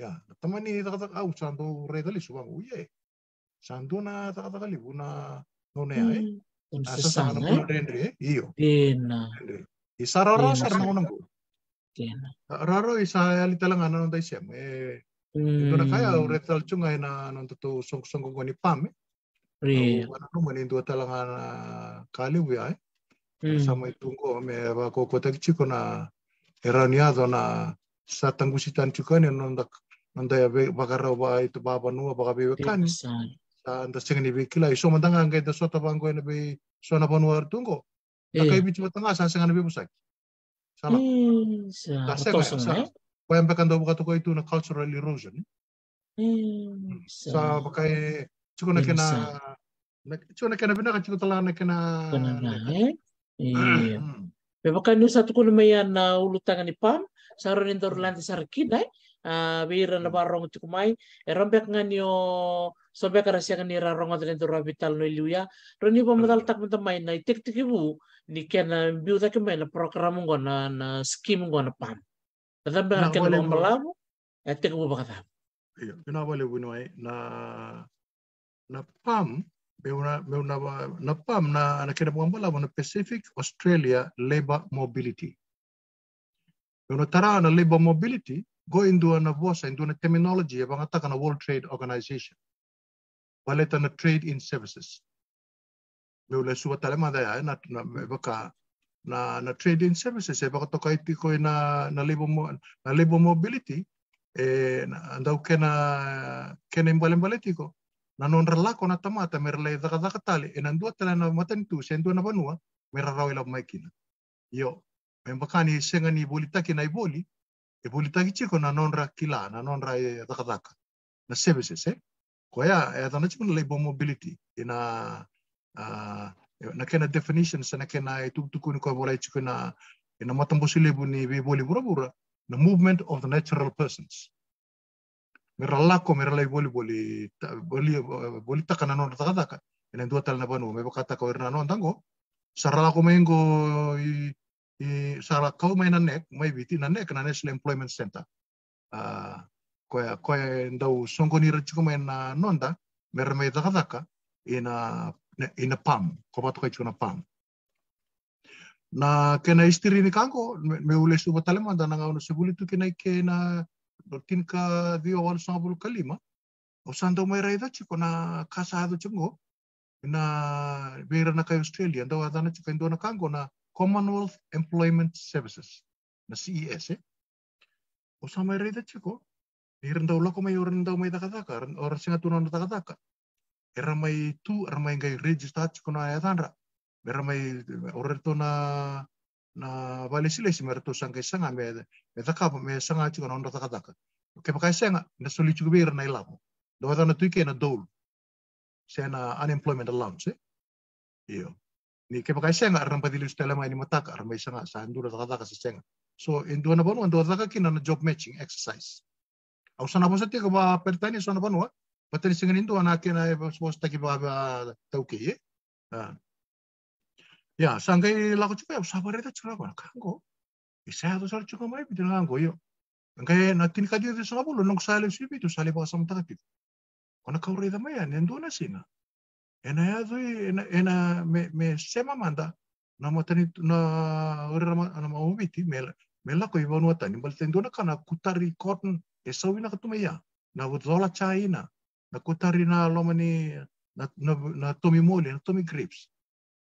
ya tamani ta ta au sando regali subang uye sando na ta ta kali buna nonea eh mm. Sasana, eh? Iyo. Isaroro yeah, sar nang nang. roro isa ah, ali talaga ano nung tayo siya. Eh, ito na kaya, hmm. retal chung ay na nung tutu song ko ni Pam. Eh. Ano naman, hindi talaga na kaliwi ay. Eh. Hmm. Sa may tungko, may kukotag chiko na eraniado na sa tanggusitan chiko ni nung nanda bakaraw ba ito baba nuwa baka biwekan. Sa anda singa ni Bikila, iso eh, mandanga ang da sota bangko eh, na bi so na panuwar tungko. Sana. 3 セン가는 sa. 사이. 사람. 자세가 완벽한 도부가 또 거의 na cultural erosion. 음. 자, na kena 게나 저거는 게나 비나 같이 kena. kena, 예. Iya. Hmm. Bebaka nu satu kono mayan na uh, ulu tangan pam. saron indor lanti sarkidai, wira eh. na uh, barong hmm. tukumai, erombek eh, nganio sobek rahasia ngani rarong adren dor vital no iluya, roni pamadal hmm. tak mentamai na itik tikibu, niken na biuta ke na program go na na scheme go na pam da eh, ba ke na malamu ate ko ba ka yo na wale bueno na na pam meuna meuna na pam na na kena bambala na Pacific Australia Labor Mobility meuna tara na labor mobility go into an vosa into na terminology abang ataka na World Trade Organization baleta na trade in services me ula sua talema da ya na na me baka na na trading services e baka toka iti ko na na labor mo, na lebo mobility e andau kena kena imbale imbale tiko na non rela ko na tamata me rela da da katali e eh, dua tala na maten tu sen dua na banua me maikina yo me baka ni senga ni bolita na iboli e taki ki na non ra kila na non ra da daka na services e eh? e da ya, ya na labor mobility ina e Ah, eh, eh, na kena eh, definition sana kena itu tu kuni ko bola itu kena na matambo sile buni be boli bura bura na movement of the natural persons merelako ko miralla boli boli boli boli takana no takataka ene dua tal na banu me kata ko erna non ndango sarala ko mengo i i sara kau main na nek mai biti na nek na national employment center uh, ah, koya koya ndau songoni rachuko main na nonda merme takataka ina ina pam, kopat ko chuna pam. Na kena istiri ni kango, me ule su batalema da nanga ono sebuli tu kena ike na tin ka vio wal sa bulu kalima. O sando mai raida chiko na kasa hadu chungo. Na vera na kai Australia, ndo adana chiko ndo na kango na Commonwealth Employment Services na CES eh. O sa mai raida chiko, Irendaw lako may irendaw may dakadaka, oras nga tunan na dakadaka. era mai tu era mai register tu na ayatan ra era mai na na vale sile si mer to sanga sanga me me taka me sanga tu na onda taka taka ke pakai sanga na soli tu be na ilamo do na tu na dol sena unemployment allowance eh. iyo ni ke pakai sanga ram padilu stela mai ni mataka ram mai sanga sa ndura taka taka sanga so indua na bonu indua taka kina na job matching exercise au sana bosa tika ba pertani sana banu Ah, eh? ya, sangkai وتنسنين وانا ya سبوستك بابا توكي 야 상가이 라고 주고 사버레다 주라고 한거 이사도 살 주고 많이 비들어간 거요 그러니까 나티니까 뒤에 사불로 농사를 수비도 살이 봐서 못하다 비 kono kaurida maya nendona sina ena ya zui ena ena me me sema manda na matani na ora na ma ubiti mela mela ko ibonu atani bal na kana kutari cotton esawina eh, katumaya na wudzola chaina na kotary na lomani na, na, na Tommy na Tommy Grips.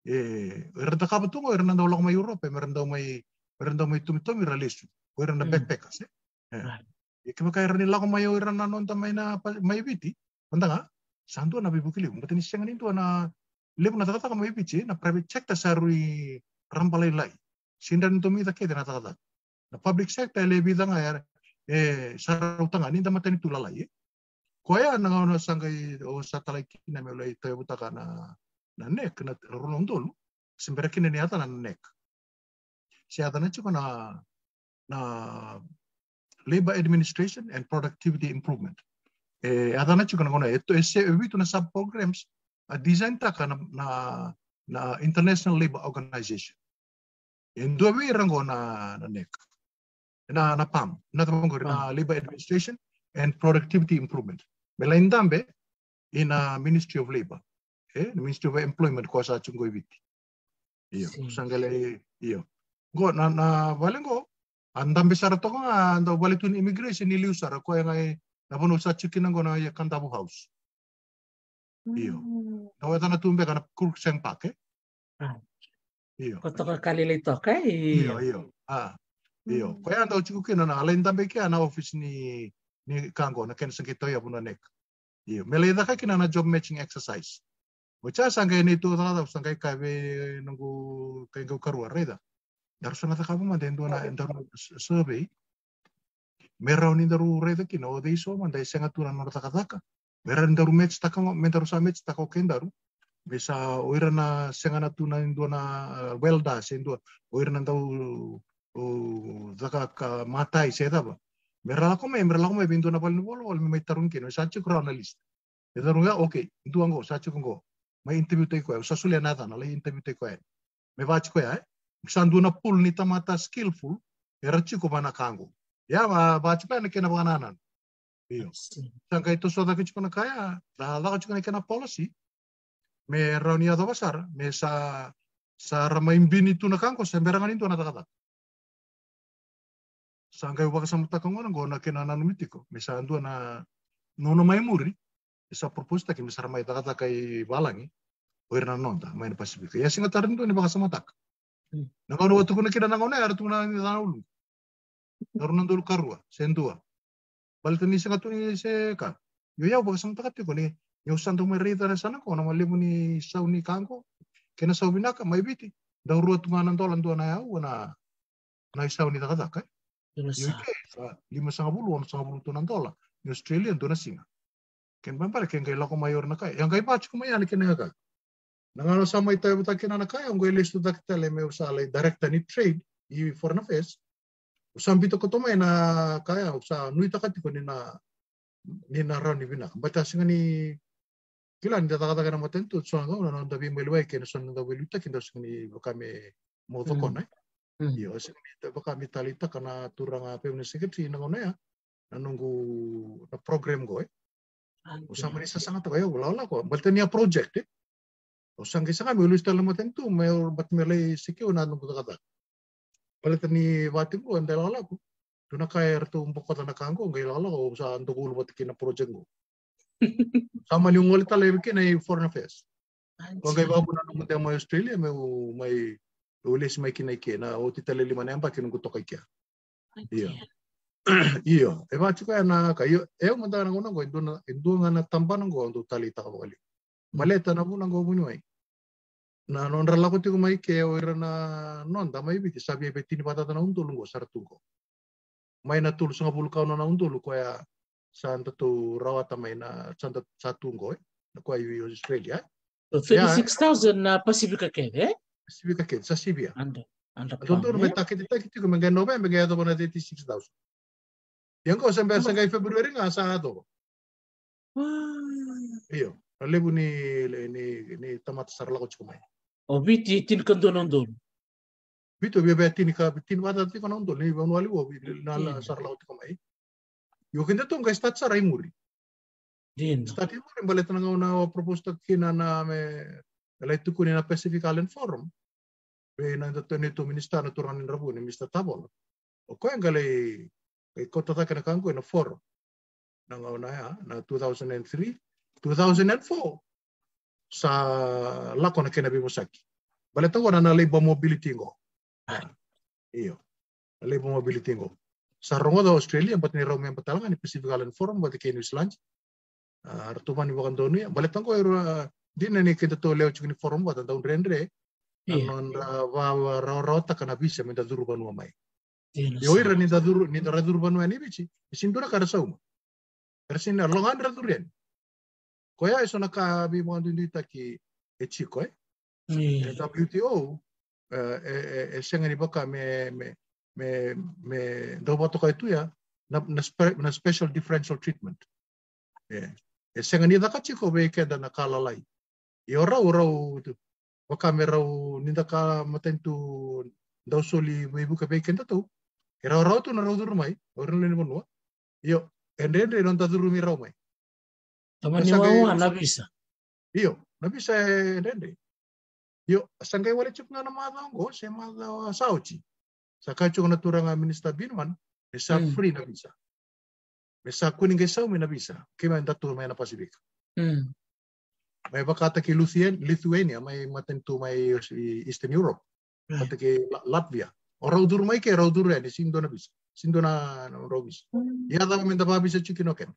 Eh, meron na kabatungo, renda na daw lang may Europe, eh. renda may renda may Tommy Tommy release, meron na mm. backpackers. Eh. Yeah. Eh, ah. eh kaya kaya nila kung mayo meron na noon may na may biti, banda nga, saan na bibukili, mga tinis siya ngayon na lebih na may biti, eh, na private check ta sarui rambalay lay. Sindan to mi ta kaya na tatata. Na public sector eh, lebih da nga eh sarutanga, ninda matani tulalay eh koya nanga ona sangai o satala na me lai toyo buta na na nek na ndolu sembera kina ni atana na nek si atana na na na labor administration and productivity improvement e atana na chuka na ona eto ese evitu na sub programs a design taka na na na international labor organization endo we rango na na nek na na pam na tamongo na labor administration and productivity improvement Belain in ina Ministry of Labor. Eh? Ministry of Employment kuasa sa ibiti. Iyo. sanggale iyo. Go na na wale go andambe sara to nga ando wale tun immigration iliu sara ko ngai na bono sa na ya kanda house. Iyo. Mm. Na wata na tumbe kana kurk seng pake. Ah. Iyo. Ko toka kali le to Iyo iyo. Ah. Iyo. Mm. Ko ando ya chikin na alain tambe kaya na office ni ni kango na ken sengkito ya puna nek iyo da ka kinana job matching exercise Ocha sangkai ni tu tata sangkai nungu nunggu kenggo karua reda. Dar sanga ta kabu man dua na endar survey. Merau ni daru reda kina o deiso mandai senga tura nor taka taka. Merau ni match taka mendaru sa match ko ken daru. Bisa oira na senga na tuna endo na welda sendo oiran oira na dau o daka matai se ba. Merala come, merala come, bintu na palin bolo, al mai tarun kino, sachi kura na list. E tarun ga, ok, indu ango, sachi kongo, mai interview te koe, usasu le nada, na interview te koe. Me vachi koe, eh? Sandu na pul ni tamata skillful, e rachi ko na kango. Ya, ma vachi koe na kena bana nan. Iyo. Eh, Sangka itu sudah kecil kena kaya, dah lah kecil na kena policy. Me raunia do basar, me sa sa ramaimbin itu na kango, semberangan itu na takata sangai waka samutakagoana go na kena nanu mitiko misa andua na nono mai muri isa propose taki misa ramai i balangi eh. oir na nonta mai na pasifika Ya singa tarin ni baka samataka hmm. na ngono watu tukuna kira na ngono ya ratu na ni na ulu na ndulu karua ah. sendua ah. balta ni singa tu ni se ka yo ya baka tiko ni yo santo mai rita na sana ko na malimu ni sau ni kango kena sau binaka mai biti daurua tunganan tuwa na ya wana na isau ni takataka eh. Ya lima setengah puluh, lima setengah bulu tunan dola. Ni Australia tu nasi Ken pampar ken kai lako mayor na kai. Yang kai pa cuma yang likin nga kai. Nangalo sama ita ibu takin na kai, yang kai list tak kita leme usale direct ni trade i foreign affairs. Usam bito ko tumay na kaya usa nui takat ko na ni na ron ni bina. Bata singa ni kila ni tataka taka na matentu. So nga na nonda bi melway ken so nonda wiluta kin dasinga ni kami mo to konai. Hmm. Dios mita baka karena turang apa yang disebut sih nangona ya nah, nunggu nah, program gue. Eh. Ah, usah merisa sangat apa ya ulah ulah ko bertanya project eh usah kisah kami ulus dalam mateng tu mayor bat melai siki una nunggu kata bertani watim ko andal ulah ko duna kair tuh umpuk kota na kangko nggak ulah ko usah untuk ulu bat kina project gue. sama nih ungol ta lebi nih foreign affairs Kalau ngai babu na nunggu mau Australia mau mau ule si maikina ike na o te tale lima ne ampa kinu kutoka ikia. Ia. Ia. E wā tuka e ka. iyo. E o manda ngona ngo induna, induna na ngo ando tali taka Maleta na muna ngo munu ai. Na non rala ko tiku mai o ira na non dama ibi te sabi e petini patata na untu lungo saratungo. Mai na tulu sunga pulu kauna na untu lu koea ya santa tu rawata mai na santa satungo eh. Na koea iyo Australia eh. 36,000 Pasifika kere eh? しびかけさしびやどんどんめたけてたきてくめがのべんべがとぼなでて Yang kau sampai sangai Februari nggak sah tuh. Iya, lalu bu ni ni ni tamat sarla kau cuma. Oh, biti tin kan donon don. Bito bebe tin ka tin wata tin kan don ni bang wali wo nala sarla kau cuma. Yo kende tuh nggak stat sarai muri. Din. Stat muri balik tenang una proposta kina na me Lei tu kunina Pacific Island Forum pe na ta tani to minista na turani rabu ni minista tabo o ko yang kali e ko tata kana kango na foro na ngau na ya na 2003 2004 sa lako na kena bimosaki bale tango na labor mobility ngo iyo labor mobility ngo sa rongo da Australia bat ni raw member talanga ni Pacific Island Forum bat ke New Zealand artuman ni bukan donu ya bale tango era äh, din ni kita to leo chukni forum bat daun rendre rawata iya. eh, kana bisa minta durbanu mai iya, yoira ni da duru ni da durbanu ani bici isindura kada sauma kersinda longan da durian koya isona ka bi mo ndu taki e chiko iya. eh, e eh, WTO e senga ni boka me me me me roboto koy ya, na na special differential treatment e senga ni da kachiko be keda na kalalai e ora ora tu wakame rau ninda ka matentu dausoli weibu buka pei kenta tau e rau rau tu na rau duru mai orang leni bonua Iyo ende ende non duru mi rau mai tamani mau na bisa Iyo, na bisa e ende ende io sangkai wale cuk ma dau go se ma sauci sakai cuk na turanga minista binman bisa e mm. free na bisa bisa e kuning kesau mi na bisa kima enta mai na pasifik mm may bakata Mai vakataki Lithuania, may matentu may eh, Eastern Europe, right. Hmm. ke Latvia. Orau raudur mai ke raudur ya, eh, sindona bis, sindona robis. Hmm. Ya tapi minta babi se chicken oken.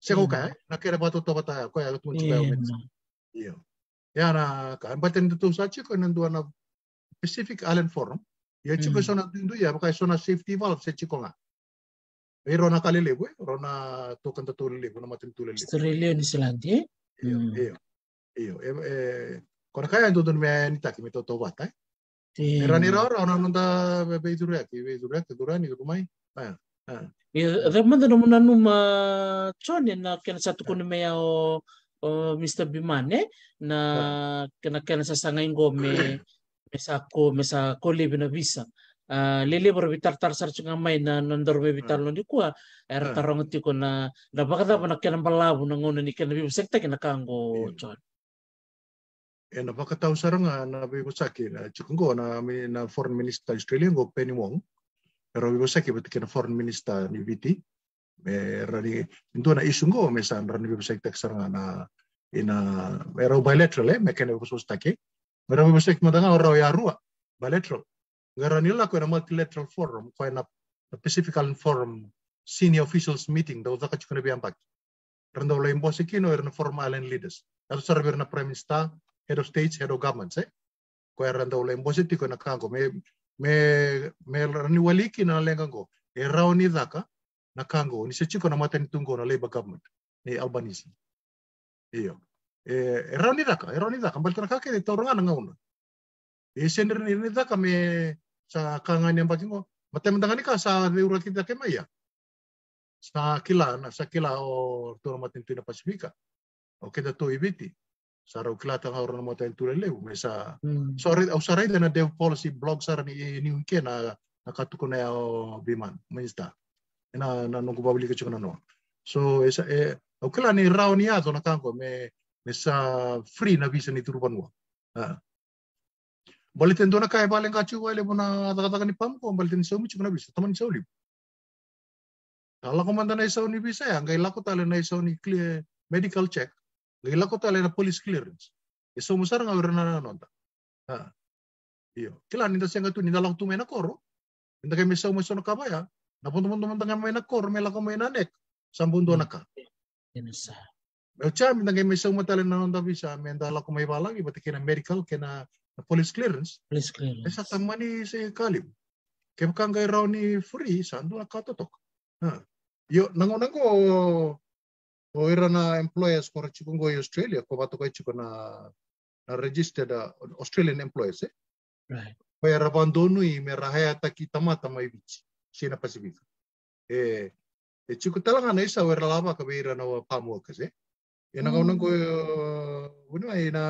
Saya hmm. kau kai, nak kira batu tua bata ko ya tun chuka omen. Iyo. Ya na kan itu tu sa chiko nan duana Pacific Island Forum. Ya kau sana tuh ya, sona safety valve se chiko nga. Pero eh, na kali lebu, rona tokan tatul lebu, na matentu lebu. Australia ni Selandia. Mm. Hiyo, hiyo. Hmm. Eh, eh kona kaya ndo ndo mea ni taki meto to wata. Eh, rani rara ona nda be durati, eh, be durati eh, durani rumai. Ah. Ah. Dhe manda no muna numa chone na kena satu kone mea o o Mr. Bimane na ah. kena kena sasangain go me mesa ko mesa ko lebe na visa. Ah, lelebor vital tar sar chunga mai na nandor be vital hmm. ni kwa er hmm. tarong ti na da bakada bana kena balabu na ngono ni kena bi sekta kena kango chon iya. en apa ya, kata na bi kusaki na chukungo na mi na foreign minister australia go penny wong pero ya, bi kusaki bet kena foreign minister ni viti me rani intu na isungo me san rani bi sekta sarang na ina ero bilateral eh me kena kusus taki Mereka bisa kita orang yang rua bilateral. Ngara nila ko na multilateral forum, ko na Pacific Island Forum, senior officials meeting, daw zaka chukuna biambak. Randa ulo imbo se kino, irna forum island leaders. Ato sarbi na prime minister, head of states, head of governments, eh? Ko randa ulo imbo se tiko na kango, me, me, me rani waliki na lengango, e eh, rao ni zaka, na kango, ni se chiko na mata ni tungo na labor government, ni eh, Albanese. Iyo. E, eh, rao ni zaka, e rao ni zaka, mbalika na kake, ni taurunga ngauna. Esen rin nita kami sa kangan yang pakingo. Matemtangan ni ka sa riurat kita kema ya. Sa kila, na sa kila o tuna matin tuna Pasifika. O kita to ibiti. Sa raw kila tanga oro na matin tuna lewu. Me sa, sorry, au saray na dev policy blog sar ni ni unke na nakatuko na o biman. Minsta. Na na nungu babli ka chukna no. So, esa, eh, au kila ni rao ni ato na kanko me, sa free na visa ni turupan wa. Ah. Balitin doon na kaya baleng kacu wale mo na takatakan ni pam ko, balitin sa na bisa, taman sa ulib. Kala ko manda na bisa ya, ngay lako tala na clear, medical check, ngay lako tala na police clearance. Isaw mo sarang awira na nanonda. Ha. Iyo. Kila ninda siya nga tu, ninda lang tumay na koro, ninda kayo na kabaya, napuntumuntuman nga may na koro, may lako may na nek, doon na ka. Inasa. Melcha, minda kayo bisa, minda lako may balang, medical, kena police clearance police clearance esa ni se kalim Kaya kan raw ni free saan doon tok Huh. yo nango nango o ira na employers ko chikun go e australia ko bato ko chikong na na registered uh, australian employers eh right Kaya era abandono i rahaya ta kita mata mai bichi sina pacific e, e eh e chiku talaga na isa wala lama ka beira na farm workers eh ena mm. nango nango uh, wala na,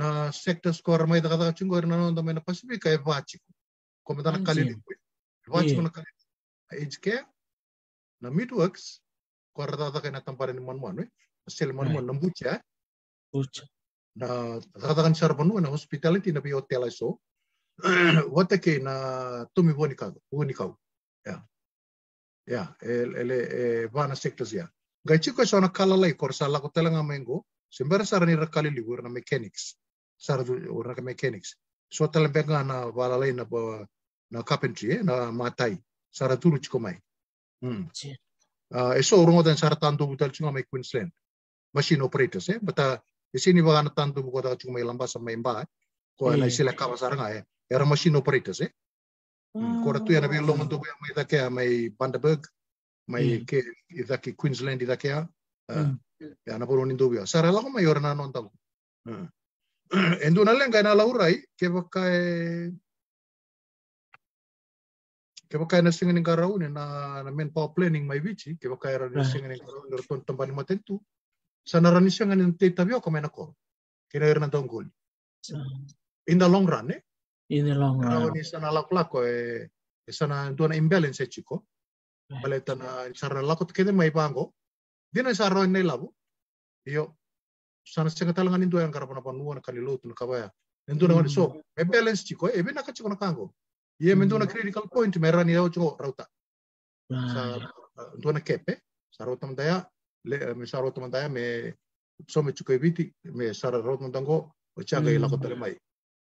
na sectors ko ramai daga daga chungo erna no dame na pacific ay vachi ko kali liquid vachi ko na kali age care na midworks ko rada daga na tampare ni manman we sel manman na bucha na daga daga sar banu na hospitality na bi hotel so what ke na tumi woni ka woni ka ya ya ele e vana sectors ya gachi ko sona kala lai korsa sala ko telanga mengo sembara sarani rakali liwur na mechanics saratu oraka mechanics so benga na walalai na na carpentry eh, na matai saraturu chiko mai hmm. uh, eso urungo dan saratantu butal chunga mai Queensland machine operators eh bata sini bagana tantu bukota chunga mai lamba sama imba eh. ko hmm. na isila kava saranga eh era machine operators eh hmm. ko yang lebih lama mantu ba mai da kea ya mai Bundaberg mai hmm. ke ida Queensland ida kea uh, yana eh, hmm. ya boro nindu bia ya. sarala ko mai orna non talu uh. Enduunalleen kai naala urai ke wakai ke wakai na singin ka rauni na na men power planning mai wichi ke wakai ra ni singin ka rauni ra ton tambani matentu sana ra ni ning te tabio ko mena ko ke na erna in the long run eh in the long run rauni eh, sana eh, eh, la kula ko e sana dona imbalance chiko baleta na sara la ko te mai bango din sara ra nei labo io sana senga tala ngani doa yang pana panuwa na kali lotu na kawaya nendo na ngani so mm. e balance chiko e naka kachiko na kango ye mendo na mm. critical point merani ni chiko rauta sa uh, ndo na kepe sa rauta mandaya le uh, me sa rauta mandaya me so me chiko eviti me sa rauta mandango o chaga ila mm. kotale mai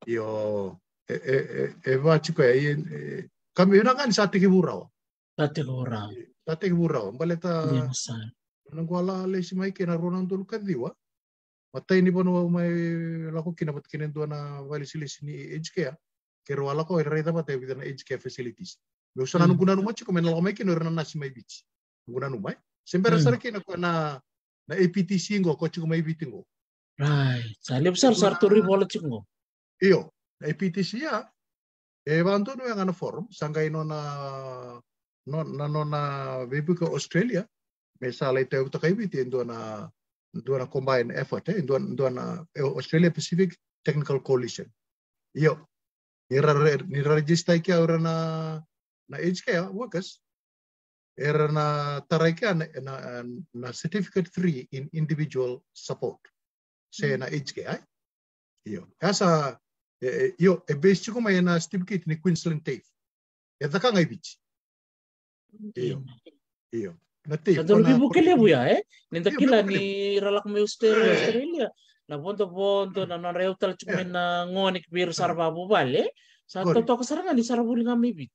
yo e e e va chiko ya, e kami na ngani sa tiki burao sa tiki burao sa tiki burao mbaleta Nang le si mai kena ronan dulu kadiwa ಮತ್ತೆ ini ಒಮ್ಮೆ ಲಕೋಕಿನ ಮತ್ತೆ ಕಿನೆ ದುವನ ವಾಲಿಸಿಲಿಸಿನಿ ಎಜ್ ಕೆ ke roa lako e reda bata e age care facilities. Me facilities. mm. nunguna numa chiko mena lako meke no rana nasi mai bichi. Nunguna numa Sembera Sembe rasara hmm. na na na APTC ngo ko chiko mai biti ngo. Rai, besar sar turi wala chiko ngo. Iyo. Na APTC ya e bantu no yang ana forum sangkai nona na nona na na ke Australia. mesa sale te uta kai biti na into na combined effort, eh, into, into e, Australia-Pacific Technical Coalition. ni register kaya ora na na age kaya, ah, workers, era na tarai kaya na, na, na certificate three in individual support, say hmm. na age kaya, ah, eh. yo, kasa e, e, yo, e base ko may na certificate ni Queensland TAFE. Yata ka ngay bichi. Iya. yo, iyo. Sadol bi bukele ya eh. Ninda iya, kila ni ralak me uster iya. Australia. Na bonto bonto na hmm. na nah, reutal cuma iya. na ngonik bir hmm. sarba bubal eh. Sa to to kasaranga ni sarbu linga me bit.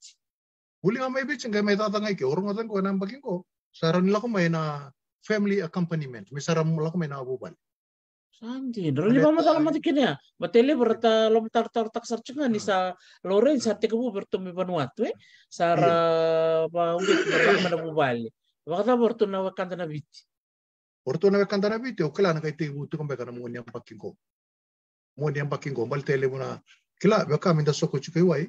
Bulinga me bit ngai ke orang ngatan ko na bakin ko. Saran nila ko na ah, family accompaniment. May saran mula ko may na ah, bubal. Santi, dulu lima mata lama tikin ya. Batele ya, berata hmm. lom tar tar tak sarcengan nih sa Loren sa tekabu bertemu Vanuatu sarah eh. Sara ba udah bertemu Bali waqta bortuna na biti. Bortuna wakantana biti o kila na kai tegu tu kombe kana moni ampa kingo. Moni ampa kingo bal tele muna kila beka minta soko chukai wai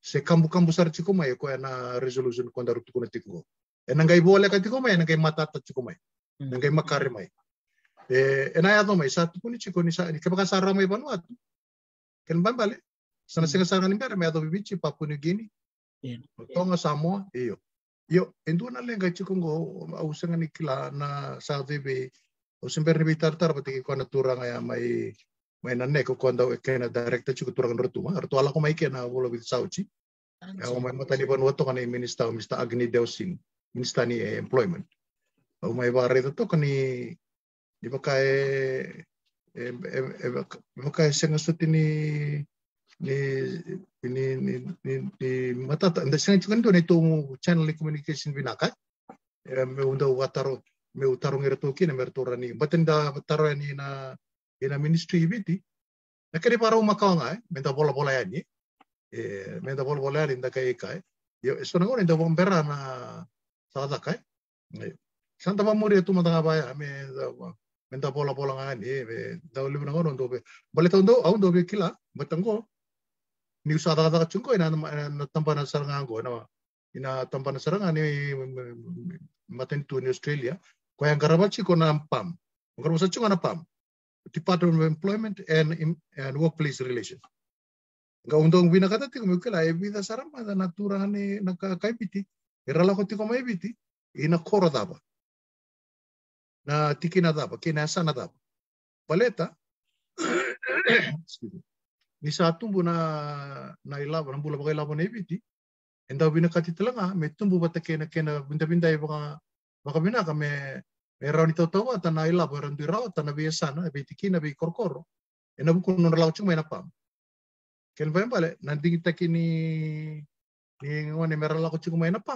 se kambu kambu sar chuko mai ko ana resolution ko ndaru tukuna tingo. Ena ngai bole kai tiko mai ena ngai matata chuko mai. Ena ngai makare mai. Eh ena mai satu puni chuko ni sa ni kebaka mai banu atu. Ken bambale. Sana singa sara ni mbere mai ado bibici Papua New Guinea. Tonga Samoa iyo. Yo, en dua nale ngai cikung au senga ni kila na Saudi be o semper ni tartar pati ko na turanga ya mai mai na ne ko kondo e kena directa cikung turanga rotu ma rotu ala ko mai kena bolo bit sauci. Ah, ya o mai mata ni bon wato kana minister Mr Agni Dev minister ni employment. O mai bare to kani ni ni pakai e e pakai senga sutini ni ni ni ni ndak sengaja kan tu neto tu channel communication binakat ya, me unda wataro me utaro ngere to kina mer torani batenda bataro ni na ina ministry ibiti kare paro makaunga me da bola bola yani e ya, me da bola bola ndak ai kai yo ya, esto ngone da berra na sada kai santa pamuri tu mata ba me da me da bola bola ngani me da libra ngono ndobe bola tondo au ndobe kila batango 미국 사다가 중국에 나는 나탐바나 사랑하고 나 ina tampana saranga ni maten tu ni Australia kwa yang ko na pam ngaro sa chunga na pam Department of Employment and and Workplace Relations nga undong bina kata ti kumikela e vida saramba da natura ni nakakaibiti irala ko ti kumaibiti ina kora daba na tikina kinasa kina sana paleta నిసాతుంబు నా నా ఇలా రంబుల బగ ఇలా బనే బిటి ఎందా బిన కతి తలంగా మెత్తుంబు బతకేన కేన బింద బింద ఇబగ బగ బిన గ మే ఎర్రని తోతవ తన ఇలా బరందు ఇరవ తన బియసాన బితికి నబి కొర్కొర్రో ఎనబు కున్న లావచ్చు మైన పాం కెన్ వెం బలే నంది గితకి ని ని ngone meral aku cukup main apa?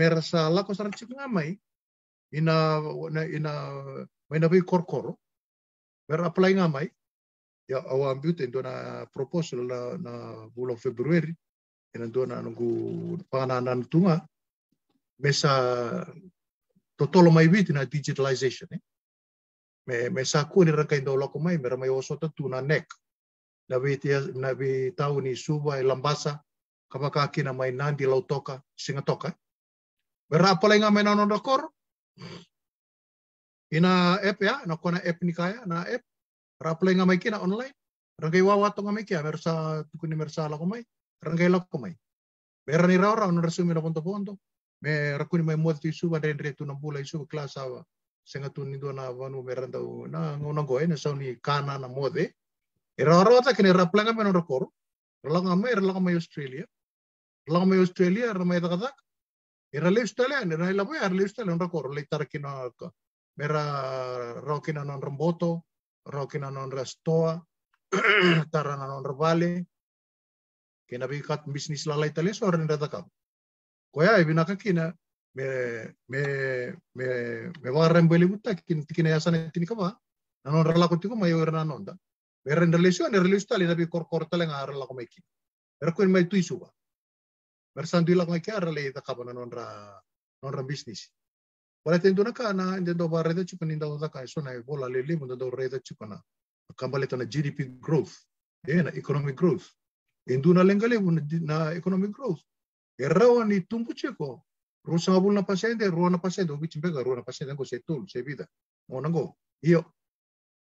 Merasa lah kau sarang cukup ngamai. Ina ina main apa ikor kor. Mer apply ngamai. Ya au ambiute do na proposal na, na bulan Februari ina do na nungu pananan tunga mesa totolo mai wit na digitalization eh? me mesa ku ni rakai do loko mai mera mai oso tu na nek na wit na wit tau ni suba e lambasa kama kaki na mai nandi lau toka singa toka mera pala nga mai nono dokor ina app ya na kona app ni kaya na app rapleng ngamai kina online rangkai wawa to ngamai kia mersa tukuni mersa la komai rangkai la komai berani raura on resumi la ponto ponto me rakuni mai moti isu ba den retu na isu kelas awa senga tuni na vanu meranda na ngono goe na sauni kana na mode Irara ta kini rapleng ngamai no rakoro nga ngamai ralang ngamai Australia ralang ngamai Australia ramai ta kata Irale Australia, irale la voy a irale Australia un rakoro kina tarkino mera rokina non ramboto rokina non rastoa taran non ravale kena bi kat bisnis lalai tale so ren rata kap koya e binaka kina me me me me warren beli buta kin tikina sana tin kaba non rala ko tiko mayo ren non da Meron relasyon, tali nabi kor kor tali nga aral ako may kin. tuisu ba? Meron sandila ko may kaya aral ay na non ra non ra bisnis wala teng duna na inde do bare de chupani da da kai sona e bola lele munda do re da na kambale tana gdp growth e na economic growth induna lengale na economic growth errawa ni tumpu cheko rusa abul na paciente ruwa na paciente ubi chimbega ruwa na paciente ngo se se vida iyo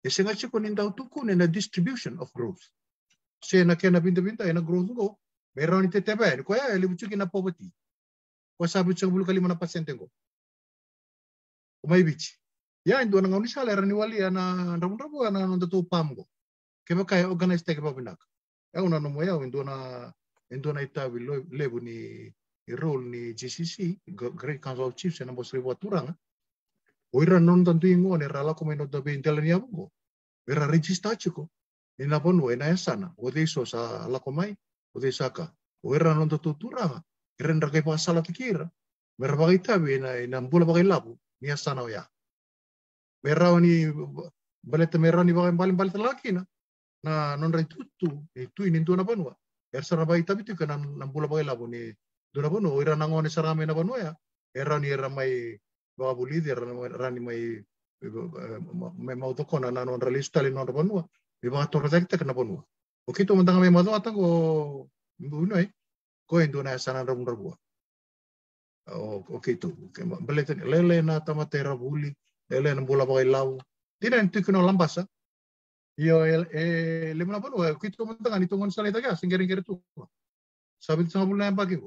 esenga cheko nindau ndau tuku ni na distribution of growth se na kena binda binda na growth ngo merani tetebe ni kwa ya elibuchuki na poverty kwa sababu chakabulu kalima na paciente ngo umaybici yaani ya nagam lisala erani wali ana ndabu ndabu ana nonda tu pamgo kebe kai organize teke babinaka yau ya, na nomo na, indona na itabi lebu ni role ni GCC Great Council of Chiefs ya, na bosri waturanga oira non tantu ingo ne rala come no dobe intelani abugo vera regista chico en la bonu en ya sana, o de iso sa la comai o de saka oira non tantu turanga eren rake pasala tikira vera bagita bi na na bula labu miasano ya. Merau oni balet merau oni bagai paling balet laki na. Na non rai tutu, itu ini tu na banua. Ersa na bai tapi tu kena nampula bagai labu ni. Dona banu, ira nangon sarame na banua ya. Era ni era mai buli bulidi, era rani mai mai mau toko na non rai stali non banua. Iba torre tekte kena banua. Oke tu mentang mai madu atang ko bunuh eh. Ko indona sana rumur buah o oh, ke tu ke ma bele te lele na tama te rabuli lele na bula bai lau tina ni tuku no lambasa io e, e le mana bolo e kito mo tanga ni tongon sale ta ka singere ngere tu sabi sa bula na bagi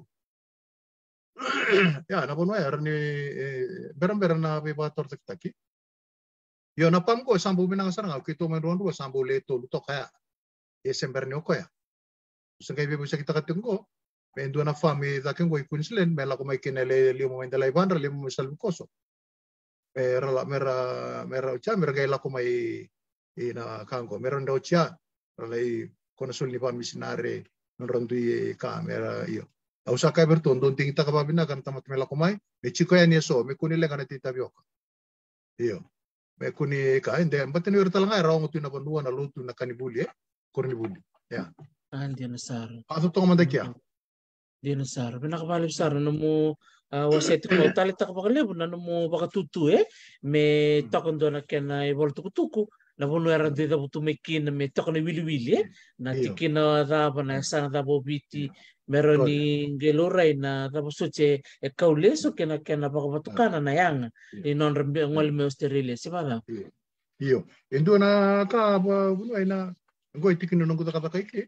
ya na bono er ni e, beram beram na be ba tor taki io na pam ko e, sambu minang sarang kito mo ron ro sambu le to lu to ka e ni ko ya sengai be bisa kita katunggo me na fami da ken goi Queensland me la komai ken ele li mo menda lai bandra li mo sal koso me ra la mera mera ucha mera gai la komai ina kango mera nda ucha ra lai kona sul ni fami sinare non i ka mera io a usa kai berton don ting taka bina kan tamat me la komai me chiko ya ni so me kuni le kana tita bioka io me kuni ka ende mbateni urtalanga e ra tu na banua na lutu na kanibuli e kornibuli ya Andi nasar. Ato to komanda kia. Dinossauro. Pinakapalipsaro ah, na mo uh, wasetu ko talita ka pakalebo na mo baka tutu eh. Me mm. takon doon na kaya na iwal tukutuku. Na puno era de da butu mekin me takon na wili-wili eh. Na tikin na da pa na mm. sana da po biti meron ni geluray na tapos suche e kauleso kena kena pakapatukan ah. na yang ni non rembe ngol me sterile si ba Iyo. Endo na ka ano, ay na ngoi tikin no ngota kata kai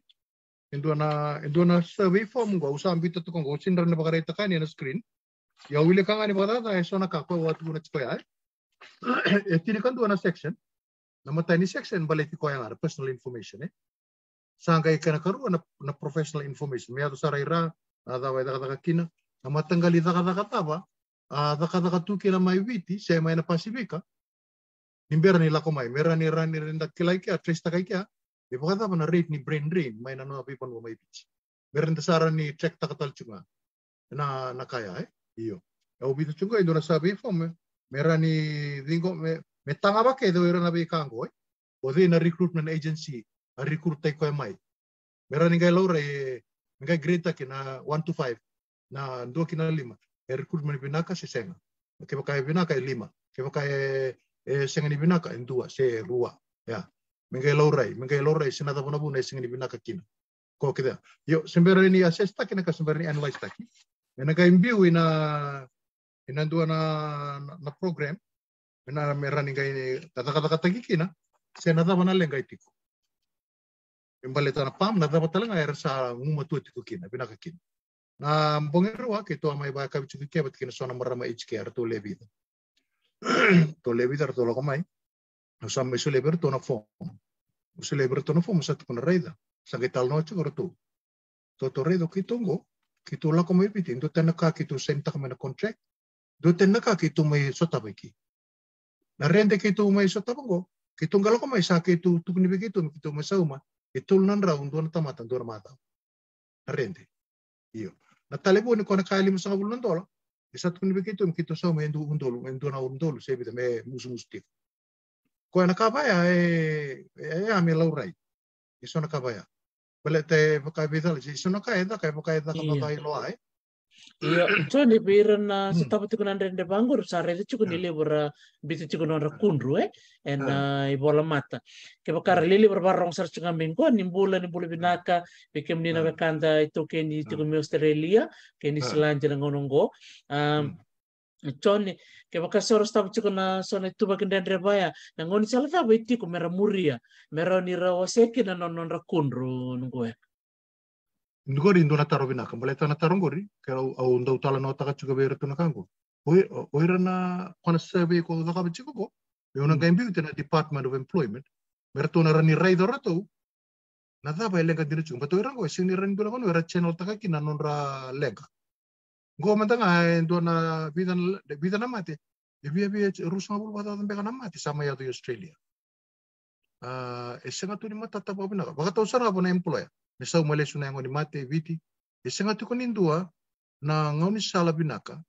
induana induana survey form gua usah ambil to go gua ran bagare ta kan yana screen ya wile kan ani bagara ta so na kakwa waktu guna cepat ya etini kan duana section nama tani section balik ki kau yang personal information eh sangka ikan karu na, na professional information me adu saraira ada wa daga kina nama tanggali daga daga taba daga daga tu kira mai witi se mai na pasifika nimbera ni lako mai mera ni ran ni renda kilai kia Ibu kata benar rit ni brain drain, main anu api pon gomai bici. Meron tasara ni check takatal chunga na nakaya eh, iyo. Ewo ya, bitu chunga ido na sabi fom eh, meron ni dingo me tanga ba ke do iron abi kango eh. Odi na recruitment agency a recruit tai koe mai. Meron ni gai laura eh, ngai grade ke na 1 to 5 na 2 kina 5. E recruitment ibinaka si senga. Ke bakai binaka e 5. Ke bakai e eh, senga ni binaka en 2 se Rua. Ya mingai laurai mingai laurai sina da bona buna singa ni bina ka kina ko kida yo sembera ini ya sesta kina ka sembero ni analyze taki mena ka imbiu ina ina dua na na program mena mera ni ini, tata kata kata kina sena da bona lengai tiko imbale tana pam na da batala ngai rasa nguma tu kina bina ka kina na mbongerua ke to amai ba ka bichu ke bat kina sona marama HKR to to to Usamos isso livro tona fom. Isso livro tona fom sa tona reida. Sa que tal noche gortu. tu. to reido ki tongo ki to la como ipiti do tena ka ki to sem ta mena contract. Do tena ka ki to me sota beki. Na rende ki to me sota bongo. Ki to ngalo como sa ki to tu ni beki to ki to me sauma. Ki to nan ra un dona tamata dona mata. Na rende. Iyo. Na talebu ni kona kaili mo sa bulun Isa tu ni beki to sauma endu undolu, endu na undolu, dolo sebi de me musu musu tipo. Cuenacabaya e eh, e eh, eh, ami laurai. Iso na kabaya. bele te pakai bidal ji iso na kaeda kai pakai da kabaka iloa e. Iya, iya. so ni piran na hmm. si tapu tikun andre nde bangur sa de cikun dili hmm. bura bitu cikun ora kundru e en hmm. bola mata. Ke bakar lili barong sar cikun bingko nimbula bula binaka bikem ni na kanda itu ke ni tikun mi Australia ke ni Selandia ngonongo. Um, chone ke baka soro stabu chiko na sone tuba kendan rebaya na ngoni sala tabo iti ko mera muria mera ni rawaseke na non non rakundro nungwe ngori ndo na taro bina kambale ta na taro ngori ke au ndo tala no taka chiko bera tuna kango oi oi rana kona sebe ko daka bichiko ko mm. na department of employment mera tuna rani rai dorato na taba elenga dinu chumba to irango esini rani era e channel taka kina non ra lega go matanga dona vida bidan na mate e via via rusa bul bata tambe kana mate sama ya to australia a uh, esenga tu ni mata tapa bina baka to sara bona employer ne sau male suna ngoni mate viti esenga tu koni ndua na ngoni sala binaka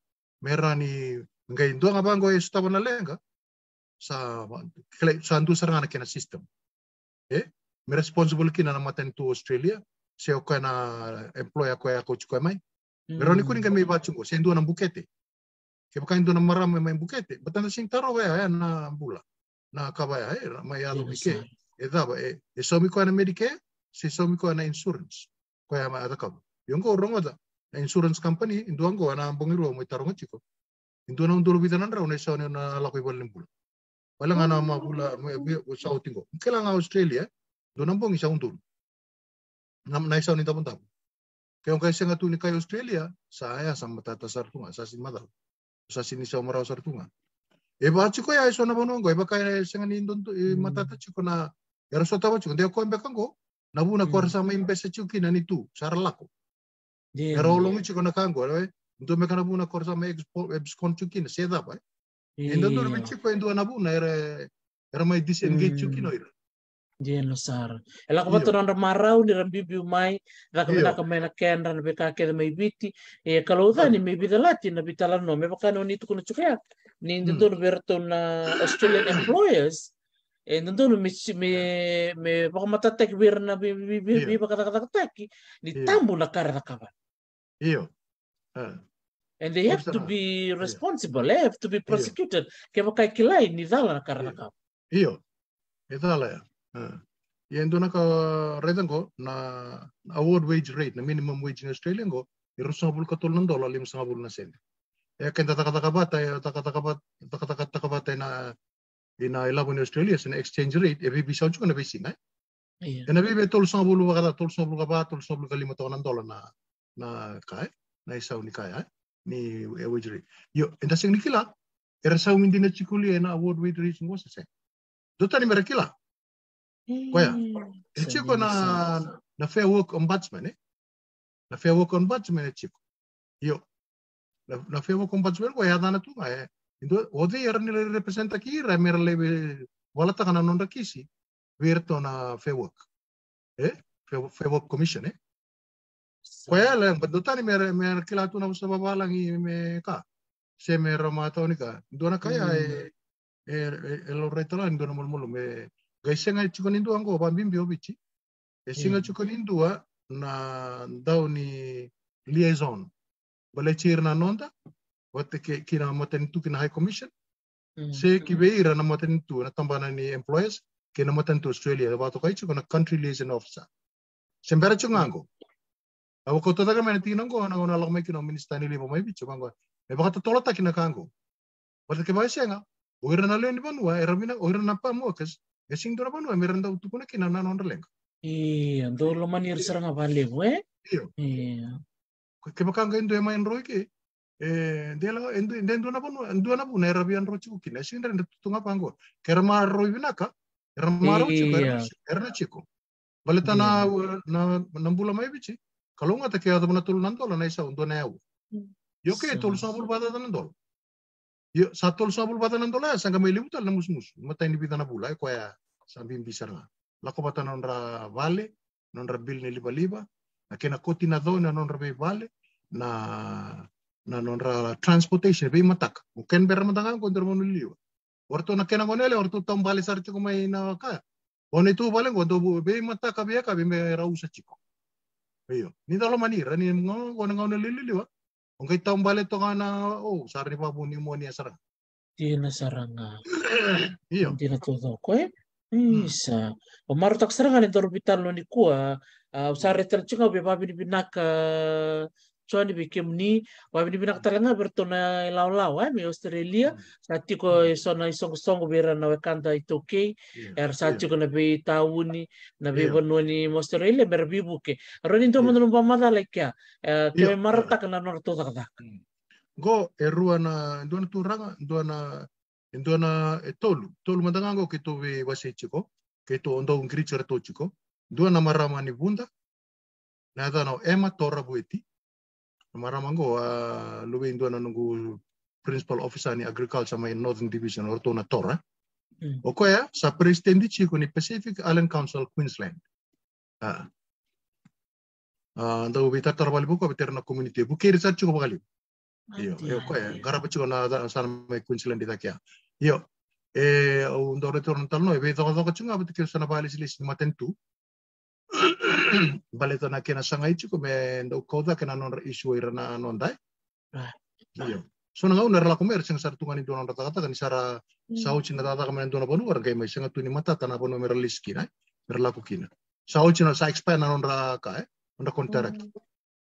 merani ngai ngapa ngabango e staba na lenga sa sa ndu sarangana kena system eh mi responsible kina na mata tu australia se o kana employer ko ya ko chukwa mai Veronicuni nga may bacho ko, mm. indo ng bukete. Kaya baka indo ng marami may bukete. Bata na sing taro vaya ayan na bula. Na kabaya ay may ado mike. E eh, daba e eh, e eh, somi ko na medike, si somi ko na insurance. Kaya ma ada Yung ko rongo da. Na insurance company indo ang ko na bongiro mo taro ng chiko. Indo na unduro bidanan raw na sa na alakoy balang bula. Wala nga na may sa outing ko. Kailangan Australia, doon ang bong isang unduro. Na isa ni tapon tapon. kaya Kayaknya nga tuli kay Australia, saya sa matata sartunga, sa sin Sa sin isa umaraw Eba chiko ya, ya iso ya, ya, hmm. na e eba kaya na nga nindon to, matata chiko na, yara so tawa chiko, dia ko embe kango, nabu na kuar hmm. sama imbe sa chiko na nitu, saralako. Iya, yara olongo iya. chiko na kango, e eh. ndo meka nabu na kuar sama ebskon chiko na seda pa. Endo dorme chiko, endo nabu na, yara, yara may disengage chiko hmm. yara. Nah, Diyan Losar. Ela ko baturan ramarau di rambi biu mai, da ka mena nak mena ken ran be ka ke da biti. E kalau da ni mai bida lati na bitalan no, me baka no ni tu kuno chukya. Ni ndu Australian employers. E ndu no me me me baka mata tek bir na bi bi bi bi baka kata kata tek Ni tambu na kara da kaban. Iyo. And they have to be responsible, they have to be prosecuted. Ke baka kilai ni dala na kara da kaban. Iyo. Itala ya yendo na ka reden na award wage rate na minimum wage in Australia ko iro sa bulka tol ng dollar lim sa bulka na sende. e ken ta ta ta ta ta ta ta ta ta na ina ilabo in Australia sa exchange rate e bibi sa chuko na bisi na e na bibi tol sa bulka ka tol sa bulka ba tol sa bulka lima ta ng dollar na na kai na isa ni kai eh? ni eh, wage rate yo enda sing nikila Era sa umindi na chikuli na award wage rate ngosa sa. Dota ni merakila. Kwa hiyo e mm. chiko na, na Fair Work Ombudsman eh? na Fair Work Ombudsman e chiko hiyo na, na Fair Work Ombudsman kwa yadana tu eh indo odi yarni representa ki ramera le walata kana nonda kisi verto na Fair Work eh Fair, Fair Work Commission eh kwa hiyo lang badutani mer mer kila tu na usababa lang ime ka se mer ramata unika ndo na kaya mm. eh, eh, eh, eh lo retro ndo na mulmulo me Gaisenga chiko nindu anggo wabambimbi obichi. Gaisenga hmm. chiko wa na ndau ni liaison. Bale chir na nonda, wate ke kina matanitu kina high commission. Hmm. Se ira na matanitu na tambana ni employers kina matanitu Australia. Wato kai chiko country liaison officer. Sembera chungango. Hmm. Awo kota daga mena tinango na ngona lakme kina ministani libo mai bichu bango. Me bakata tolota kina kango. Wate ke baisenga. Oira na ni banua, era mina oira na pa mokas. Esing dona pano emiranda utukuna kina na non relenga. E ando lo manier seranga vale we. E. Ke en ndo ema enroi ke. E eh, dela endo endo na pano ndo na pano era bian rochu kina sing rende tutunga pango. Kerma roi binaka. Kerma rochu kerna chico Vale tana na nambula mai bichi. Kalonga ta ke adamna tul nandola na isa un na eu. Mm. Yo ke tul sabur bada nandola satol sabul batanan Sangamilut sanga mai libutal na musmus mus ni bitana bula ko ya sambim la non ra vale nonra bill bil ni liba liba koti na dona non ra vale na na nonra transportation be matak mungkin ber matakan ko orto na kena gonele orto tom vale mai na Oni tu vale ko do be mataka be ka be chico Iyo, ni dalo manira ni ngo ngo Kung kay taumbalit to nga na, oh, sari pa po pneumonia sarang. Di na sarang nga. Iyo. Di na todo ko eh. Hmm. Isa. Hmm. O marutak sarang nga nito orbital no ni kuwa, uh, ah, sari talagang nga, beba uh, choni bi ni wa bi bina katalanga bertona law law eh mi australia hmm. sati ko hmm. sona isong song ya, er, ya. bera ya. eh, hmm. eh, na kanta itoke er sati ko na be tauni na be bononi australia berbi buke roni to mandon ba mada lekia ke marta kana no eh, to da go eruana ndona turanga ndona ndona tolu tolu mandanga go ke to be wasechiko ke to ondo ngrichera tochiko ndona marama ni bunda na no ema torra bueti maramango lu luwe indua nunggu principal officer ni agriculture mai northern division ortona tora mm. ya, sa presiden di chiko ni pacific island council queensland uh, uh, kita terbalik tarbali buko biterna community kiri sa chiko bagali iyo iyo ya garaba chiko na sa mai queensland ditakia iyo e o ndore torna talno e kalau ko ko chunga bita kirsa na bali silis matentu bale na kena sangai chiku me ndau koda kena non isu irana non dai iyo so na unar la kumer sing sar tungani dono rata kata kan sara mm. sau china tata kamen dono ponu warga mai sing tuni mata tana ponu meralis kina merlaku kina sau china sa expand non ra ka eh onda kontrak mm.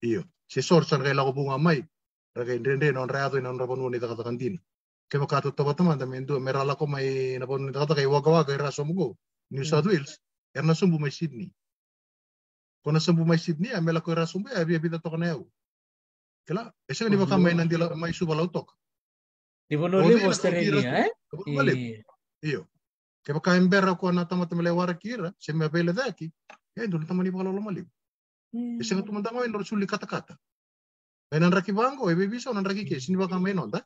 iyo si sor san gai bunga mai raga indrende non ra ado non ra ponu ni kata kan dina kema kata tata tama tamen do mer mai na ponu kata kai waga waga ira somugo New mm. South Wales, Erna Sumbu mai Sydney kona sembu mai Sydney a mela koira sumbe a bia bita toka na eu. Kela, esa ni baka mai nandi mai suba lau tok. Di bono le vos eh? Iyo. Ke baka embera ko na tamata mele wara kira, se me bele daki, ya e ndu tamani baka lolo mali. Esa ngatu mandango en suli kata kata. Enan raki bango, ebe bisa nan raki ke, e sini baka mai nonda.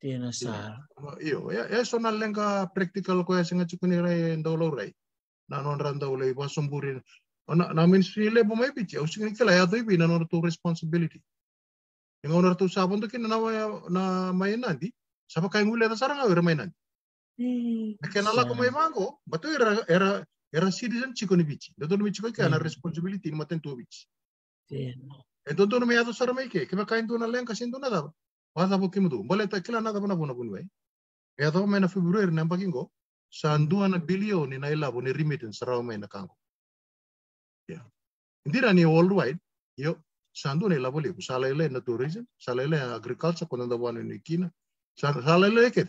Tiena sa. Iyo, ya e, esa na lenga practical ko esa singa chukuni ndolo rai. Na non randau le na ministry le bo mai pichi usik ni kala ya to ibi na no to responsibility Yang ngona to sa bon to kin na na mai nandi sa kain kai ngule sarang saranga wer mai nandi na ken mango batu era era era citizen chico ni pichi do ni chico ke ana responsibility ni maten to pichi Entonces no me ha dado main que que me caen de una lenca sin de nada. Wah, bo kimu do. Boleh tak nada bona bona bun Ya do mena Februari namba kingo. Sandua na billion ni naik ni remittance rawa mena kango. Indira ni worldwide, yo sandu ne labole salele na tourism, salele agriculture konanda wanu ni kina, salele ke.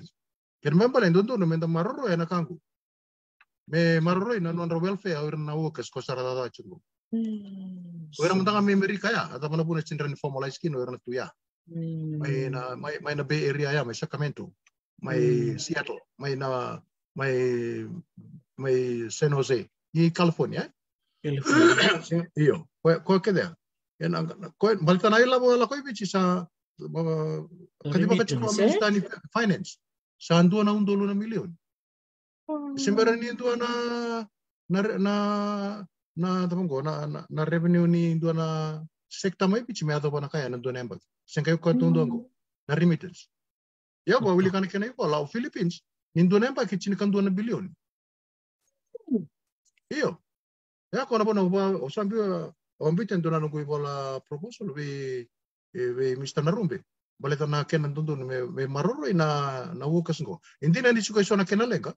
Ken member endo ndo nomenda maroro ena kangu. Me maroro ina nonro welfare a na wo kes kosara dada chungu. Wera hmm. mundanga me Amerika ya, ata pana puna chindra ni formalize kino wera na tuya. Hmm. May na may may na Bay Area ya, may Sacramento, may hmm. Seattle, may na may may San Jose, ni California. Iyo, ko ke dea. Ya, en ko balkan ai labo la koi bichi sa kadi ba kachi ko finance. Sa andu na undu na million. Hmm. Sembara ni ndu na na na na tapango na na revenue ni ndu na sekta mai bichi me ado na kaya na ndu na embak. Senkai ko tundu ngo hmm. na remittance. Ya ba hmm. wili kana kenai ko la Philippines ni ndu na embak kichi kan ndu na billion. Iyo. Ya, kalau pun apa, sampai ambil tentu nanu kui bola proposal, we we mister narumbi. Balik tanah kena tentu me me maroro ina na wukas kesengko. Inti nanti suka isu nakena lega.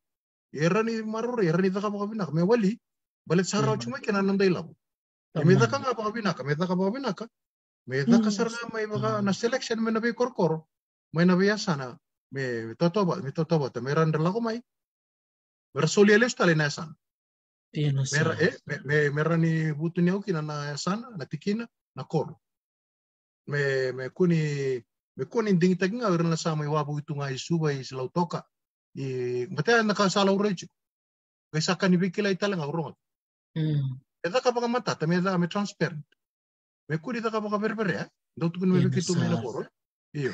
Ira ni maroro, ira ni tak apa kabinak. Me wali, balik sarau mm -hmm. cuma kena nanda ilabu. Me tak apa kabinak, me tak apa kabinak. Me tak sarau me baga na selection me nabi kor kor, me nabi asana. Me toto bat, me toto bat, me randa lagu mai. Bersolialis tali nasan. Mera, e, eh, me, me, mera ni vutu na sana, na tikina, na koro. Me, me kuni, me kuni ndingi taki nga wera na sama iwa bu itu ngai na kasa ala ureju. Kai saka ni wiki la itala nga uronga. Mm. E dha kapaka mata, tamia dha me transparent. Me kuni dha kapaka berbere, eh? dha utu me na koro. Eh? Iya.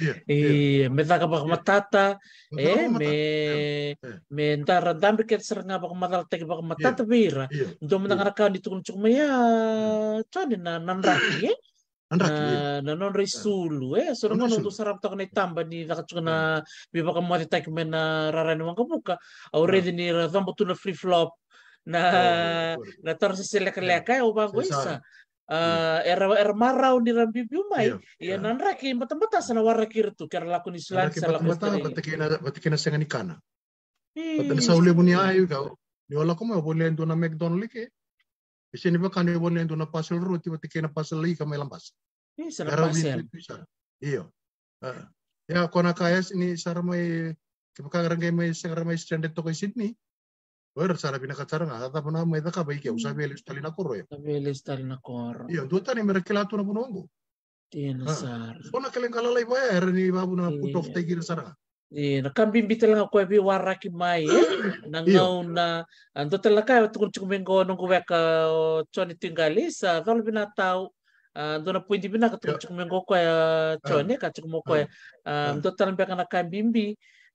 Iya. Iya, metaka pa matata. Eh, me me ntar rendam pikir serenga pa matata tek pa matata pira. Ndo menangaraka di tukun cuma ya chane na nanraki eh. Nanraki. Na non risulu eh, serenga no sarap tak nei tamba ni nakachuk na bi pa kamati tek me na rarane wang kabuka. Already ni rendam botu free flop na na tarsa selek leka ya ubang isa. Uh, iya. eh, era era marau ni rambi biumai ia iya. iya, nan raki mata-mata sana warakir tu kera lakon islam sala mata batikina batikina senga ni kana batikina saule buni ayu ga ni wala mau boleh na mcdonald ke isi ni baka ni boleh na pasal roti batikina pasal lagi mai lambas ni sala pasal iyo ya kona kaya ni saramai kepakaran kaya mai saramai standard toko Sydney Ora sara pina katsaranga tata puna mai taka bai ke beli le stalina koro ya. Usabe le stalina koro. Iya, dua tani merekela mereka lalu puna wangu. Tiena sar. Ona kelen kala lai bai ni babu na putok tegi na saranga. Iya, na kambing bitel nga koe bi waraki mai. Na ngau na anto telaka ya tukun tukun mengo nunggu weka ah. choni tinggali sa kalau bina tau anto na puindi bina katukun tukun mengo koe choni katukun mo koe. Anto telan beka na kambing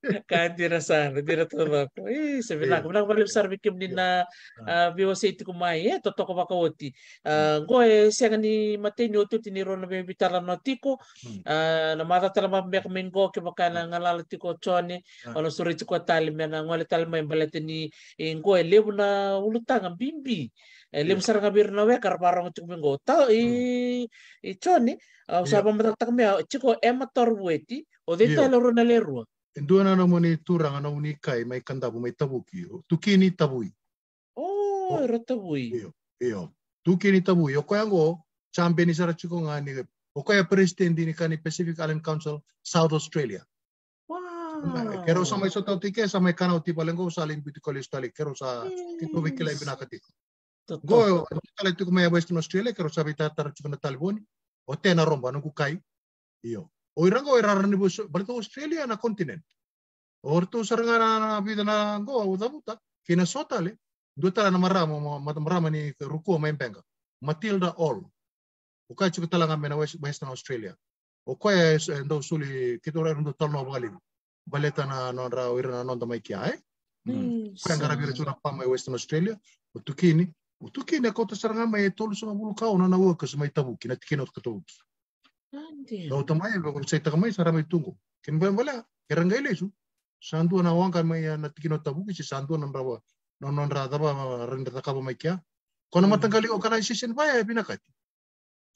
Kaandira sana, dira tabako. Eh, sabi na, kung nakapalip sa arbikim din na biwas iti kumay, eh, totoo ko makawati. Ah, hmm. Goe, siya nga ni Matei ni Otu, tiniro hmm. ah, hmm. na bibitalan na tiko, na ah. matatala mabiyak na ngalala tiko chone, suri tiko talim yan, ngwale talim may balete ni Ngoe, e, lebo na ulutang, ang bimbi. E, iya. Lebo sarang abir na we, karparang tiko mingo. Tao, eh, chone, e, usapang iya. matatak mea, chiko, ema torweti, o dito iya. yeah. na Endua na nomo ni turanga na mo ni kai mai kanda bu mai tabu yo. Tuki ni i. Oh, era tabui. Yo, yo. Tuki ni tabui. Yo koyango go chambe ni sara chiko nga ni o ya president ni kani Pacific Island Council South Australia. Wow. Kero sa mai sotaw tike sa mai kanaw ti palengo sa limbi ti kolis tali kero sa titubi kila ibinakati. Go, tali ti mai Western Australia kero sa bitatar chiko na talboni. O tena romba kukai. Iyo oiranga oirarani busu balto Australia na continent. Ortu saranga na vida na go udabuta kena sota le duta na marama marama ni ruku main impenga. Matilda All. Uka chuka talanga mena Western Australia. Uka ya eh, ndo suli kitora ndo tolno balin. Baleta na nonra na nonda mai kia eh. Mm. Mm. Kangara bira chuna pama ya Western Australia. Utukini. Utukini ya kota saranga mai ya tolu sama bulu kau na na wakas mai tabu kina tikina utkatobus. Gautama kan ya sekta mai sarame tungo. Ken bala bala kerangai lesu. Sandu na wan hmm. kan mai na tikino tabu ki sandu na rawa. Non non rada ba renda taka ba mai kya. Kono matang kali organization ba ya bina kati.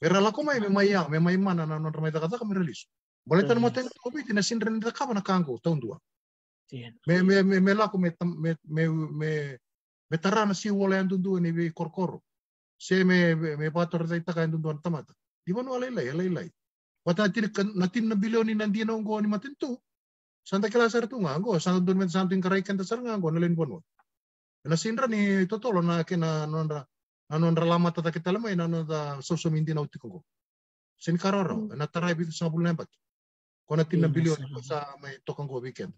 Pera la koma me mai ya me mai mana na non ramai taka taka mai lesu. Bala tan matang ko bi tina sin renda taka na kango taun dua. Me me me me la ko me me me me tarana si wala yang tundu ni korkoro. Se me me pator dai taka yang tundu tamata. Di mana alai lai alai lai. Watatiri natin na bilyon ni nandiyan ang gawin matin to. Santa Kilasar to nga go. Santa Dunmen Santo yung karaikan tasar nga go. Nalin po Na Nasinra ni Totolo na kina na ano na lama tata kita lama ina ano da sosumindi na utiko go. Sin karoro. Nataray bito sa bulan bat. na tin na bilyon sa may tokang go weekend.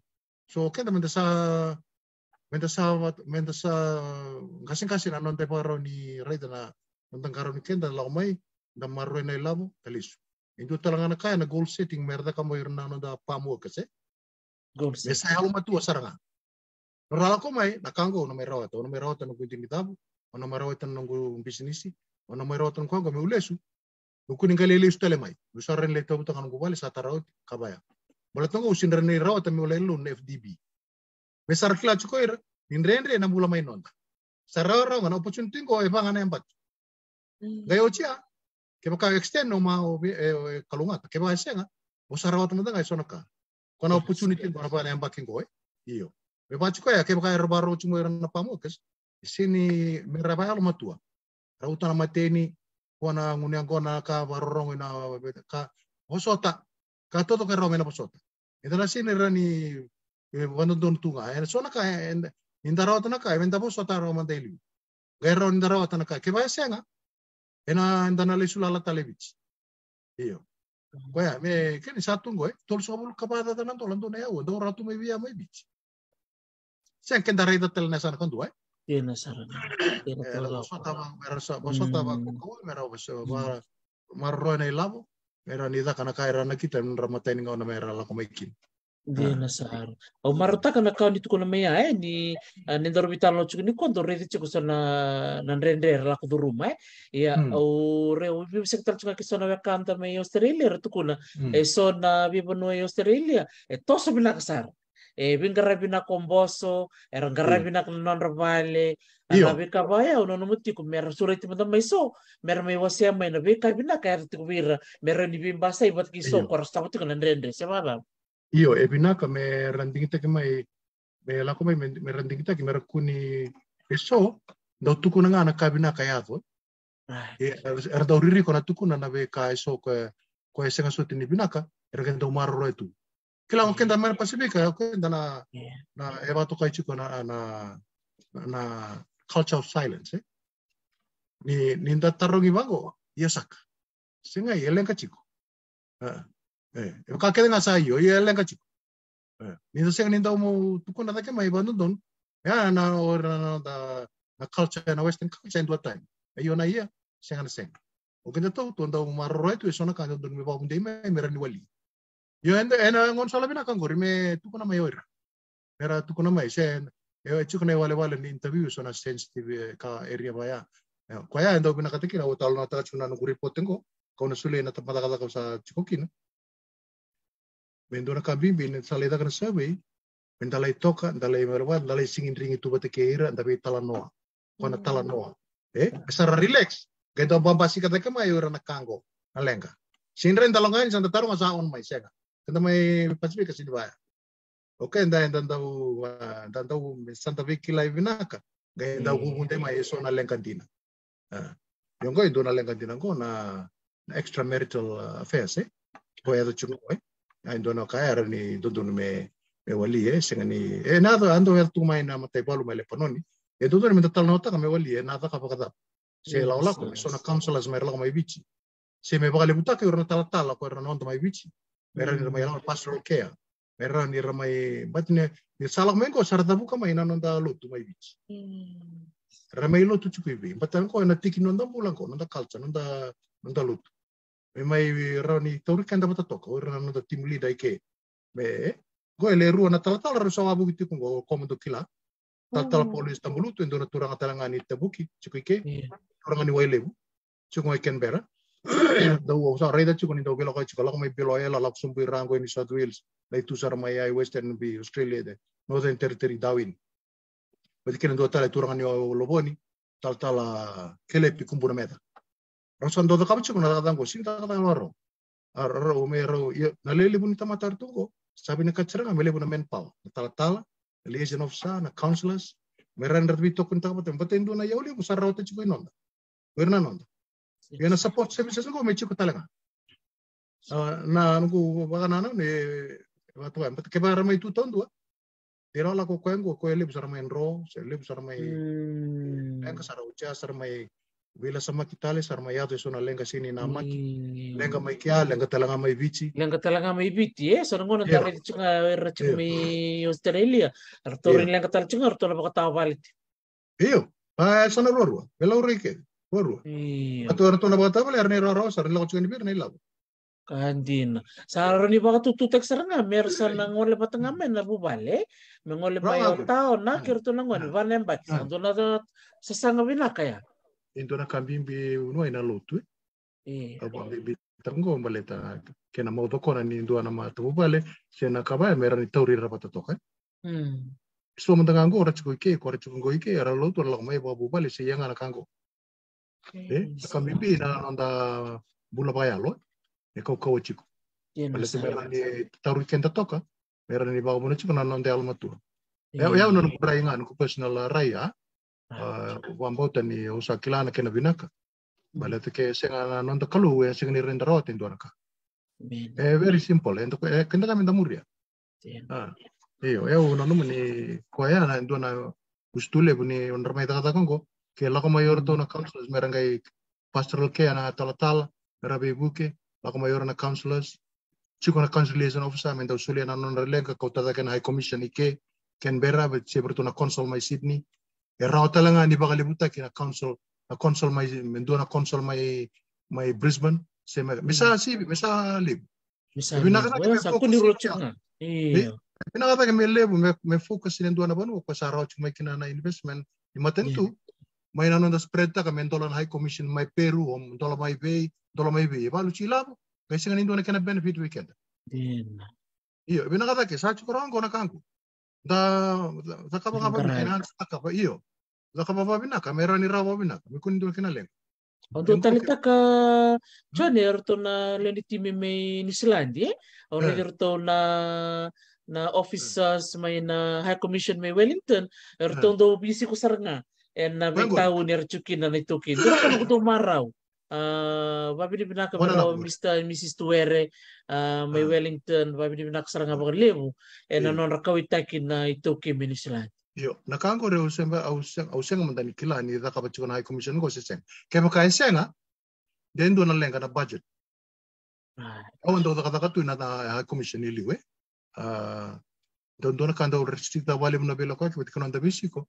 So okay naman sa Menta sa menta sa kasing kasing anon te paro ni Ray na nandang karo ni Kenda da laumay na marroy na ilabo Into na kaya na goal setting merda kamo irnano da pamu kasi. Goal setting. Esa halu matu asaranga. Norala ko nakanggo na kango no merawa to no merawa to no kuidin ditabu ono merawa to no ngu bisnisi ono merawa to no kango me ulesu. Uku ninga lele isu tele rin Usaren le ka tangan ngu sa sataraut kabaya. Bola tongo usindra ne rawa to me ulelu na FDB. Besar kila chuko ira nindrendre na mula mai nonda. Sarara na opportunity ko evanga na embat. Hmm. Gayo e chia Kema ka extend no ma o e kalunga ke ba ese nga o sarawa naka. Kona opportunity ba ba na king goe iyo. Me ba chiko ya kema ro ba ro chimo era na pamu kes. Sini me ba ya lo luma tua. uta na mateni kona nguni kona ka ro na ka osota ka toto ka romena posota. Edala sini rani eh, wando don tunga. So sona ka inda rauta na ka eventa posota romanda ilu. ro inda rauta na ka kema nga. ena dana le sula talevich iyo ko me ken sa tungo e tol so bul kaba da ndo ne ya ratu me via me bich sen ken da da tel san kon duai tiene sar tiene tol la so taba mm. mera so bo so taba ko ko mera bo so ba mar ro lavo mera ni da kana kai ra na kitan ramata ni ngona mera la ko me kin denasara o marotakana kao nitukona mea e ni nendaromitalo chuku ni kondo rede chuku sona nanrendere la kuduruma e ya o re o vi sektar chuka ki sona wakanta me Australia retukuna e sona vi bono e Australia e toso bina kasara e bingara bina komboso e eh, rangara hmm. bina non ravale eh, na be kabaya ono oh, no muti ku mer surat manda mai so mer mai wasia mai na be kabina ka tiku bira mer ni bimbasa ibat ki so korsta mutu kan rendre se baba Iyo e binaka me randingita ke mai me lako mai me randingita ke me rakuni eso da tuku na ngana ka binaka e, er da uriri kona tuku na na be ka eso ke ko ese ngaso tini binaka er ke maro roetu. Kila ngke nda mer pasifika e ko nda na na eva to kai chiko na na na culture of silence. Eh? Ni ni nda bago yesak. Singa yelen chiko. Uh, Eh, yo caqué de la sala, yo y él le caché. Ni de ser ni de mo, tú con nada don. Ya, no, no, no, no, no, no, culture, no, western culture, en tu time. Ayo na iya, sen an oke O kende tau, tuan tau maro rai tuwe sona kanyo dun mi bau kundi me, mi rani wali. Yo ende, ena ngon sala bina kangori me, tukuna mai oira. Mera tukuna mai sen, yo echi kuna wale wale ni interview sona sensitive ka area baya. Kwa ya ende wabina katekina, wotalo na taka chuna nukuri potengo, kauna sule ina tapata kata kausa chikokina mendora kabimbi bin sale kan sabe mentalai itoka ndala merwa ndala singin ringi tuba te keira ndabe talanoa kona talanoa mm. eh asara e relax gendo babasi kata kama yura na kango na lenga sinre dalonga ni santa taru masa on mai sega kenda mai pasibi kasini baya oke nda nda nda u nda nda u santa viki lai vinaka gai nda mm. mai eso na lenga dina yongo indo na lenga dina ko na extramarital uh, affairs eh ko ya do chungo eh na indo na kaya ni do me me wali e senga ni e na ando el tu mai na matai palu mai le panoni e do me tatal nota ka me wali e na da ka pakata se la ola ko so na council as mer mai bici se me vale buta ke urna tala tala ko urna e nonto mai bici mera ni mai la pastoral care mera ni ramai batne ni salak me ko sarda buka mai na nonda lutu mai bici mm. ramai lotu chukuibi batan ko e na tiki nonda bulan ko nonda culture nonda nonda lutu me mai rani tauri anda mata toko rana da timuli leader ke, me go ele rua na tala tala so gitu bitu ko komodo kila tala tala polis tambulu tu indona turanga talanga ngani tabuki cukup ike turanga ni wai lebu cukup mai kenbera dau au sa reda cukup ni dau belo ko cukup lako mai belo ela lako rango ini South Wales lai tu sar mai ai Western bi Australia de Northern Territory Darwin Berarti kena dua tala turanga ni loboni tala tala kelepi kumpul meta Mosandodo kabichu munadadan go sindadadan waro. Arro umero yo nalele bunita matartungo. Sabi na kacharanga mele na menpal. tala liaison of sa na counselors. Meran ratbi tokun takapatem. Baten na yauli musarra ote chiku inonda. Werna nonda. Yo na support services ngo mechiku talaga. Na nungu wakanana ni, waktu. Bat kebara mai tu tahun dua. Tira la ko kau ko ele busar mai enro, ele busar mai. Hmm. Engka sarauja sar mai le sarma yato iso na lenga sini na maki. Mm. Lenga mai kia, lenga talanga mai bici. Lenga talanga mai bici, eh. So ngona tare chunga era mi Australia. Artore lenga tal chunga artore baka tawa balit. Iyo. Pa ah, sana rorwa. bela urike. Rorwa. Atu artore baka tawa le arne rorwa sar lenga chunga ni bir nei Kandin. Saro ni baka tututek saranga mersa na ngole patanga men na bubale. Eh. Mengole pa yao tao na ah. kirtu ah. na ngole valembat. Ando na sasanga binakaya na kambimbi unua ina lotu eh abo e. ambibi tango maleta kena mau toko na ni indona ma bale sena kaba mera ni tauri rapata toka mm so mantangango ora chuko ike kore chuko ngo ike ara lotu ala mai babu bale se yanga na kango eh kambimbi na nonda bula bayar lo e kau kau chiku bale se tauri kenda toka mera ni babu na chuko na nonda ya alma e. ya ya no no braingan ku personal raya wambau nah, ah, ni usa kilana kena binaka hmm. bala teke senga non ta eh, kalu e senga ni renda rot in donaka eh, e very simple ento eh, e kenda kami da muria ah, iyo e una no mani koya na ndo na ustule buni on ramai ta ta ke la mayor to hmm. na councilors merangai pastoral ke ana tala tala merabi buke la mayor na councilors chiko na conciliation officer menda usulia na non relenga kautada ken high commission ike kenbera. bera be sebretuna council my sydney erao langa ni baka lebuta kina council na council mai mendua na council mai may Brisbane se mai bisa hmm. si bisa lib. Bisa. Bina kana kime fokus ni rocha. Iya. Bina kana kime mendo me na banu ko sa rauta mai kina na investment ni matentu. Mai nanon da spread ta kame na high commission mai Peru om ndola may bay ndola mai bay. Balu chilabo. Kaisa ngani dua na kena benefit weekend. Iya. Bina iya, kana kisa chukurango na kanku da da kaba kaba na kena ta iyo da kaba ba bina kamera ni rawa bina mi kun dul kena leng onto talita ka chone erto na leni timi me ni silandi o le na na officers may na high commission may wellington erto do bisi ku sarnga en na bitau ni rchukin na ni tukin do ko do marau uh, vapidipinaka mero Mr. and Mrs. Tuere, uh, may uh. Wellington, vapidipinaka saranga bakalimu, e na non rakawi takin na itoki minisilan. Yo, nakango reo semba auseng auseng mandani kila ni da kapachukan High Commission ko seseng. Kaya kaya senga, dendo na lenga na budget. Awan do da kadakatu na na High Commission liwe eh. Uh, ah, dondo na kanda restrict da wale mna bela kwa kwa tikana da bisiko.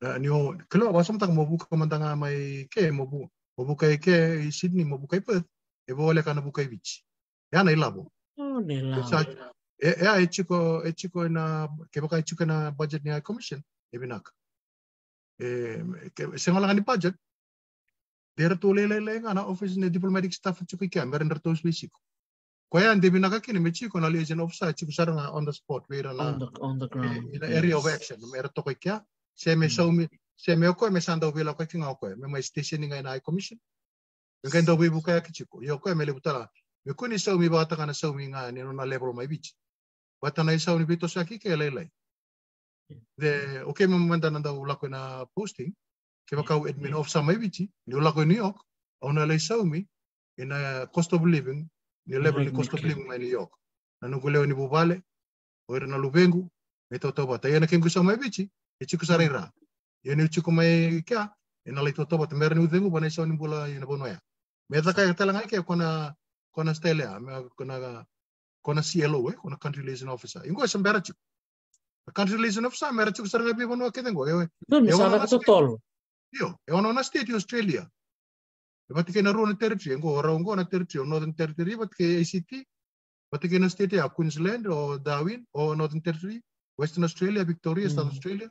Ah, Nio, kilo awasam tak mobu kamandanga mai ke mobu. ike Sydney, wabukai Perth, e wolekana bukai beach. Yana ilabo. Oh, nela. Ea e chiko e chiko na ke baka chiko na budget ni commission e binak. E ke sengala ni budget. Der to le office ni diplomatic staff chiko ke amber der to swisiko. Ko ya ndi binaka kini me chiko na liaison officer chiko saranga on the spot we on the on the ground. E, In area of action, mer to kaya, ya. Se mm. show me se me okoe me sando vila koe ki ngā me mai stationing ai nai commission. Me kai ndau wibu kai akichiko, i okoe me le utala, me kuni sau mi wata kana sau mi ngā nino na lebro mai bichi. Wata nai sau ni bito sa ki ke lei lei. De, oke me mwenda nanda ula koe na posting, ke wakau admin mm-hmm. of sa mai bichi, ni ula koe New York, ona na lei sau mi, ina cost of living, ni level ni cost of living mai New York. Na nungu leo ni bubale, oira na lubengu, me tau tau bata. Ia na kengu sau mai bichi, e chiku sarai rā. yene chiku mai kya ina lai toto bat mer ni udengu bana ni bula ina bono ya me ta kai tala ngai ke kona kona stele kona kona CLO eh kona country liaison officer ingo sam bera chuk country liaison officer mera chiku sar ngai bono ke dengo eh no ni sa na totolo e ono na state australia e bat ke na ro na territory ingo ora ingo na territory northern territory e bat ke ACT bat ke na state ya Queensland or Darwin or northern territory Western Australia, Victoria, mm. South Australia,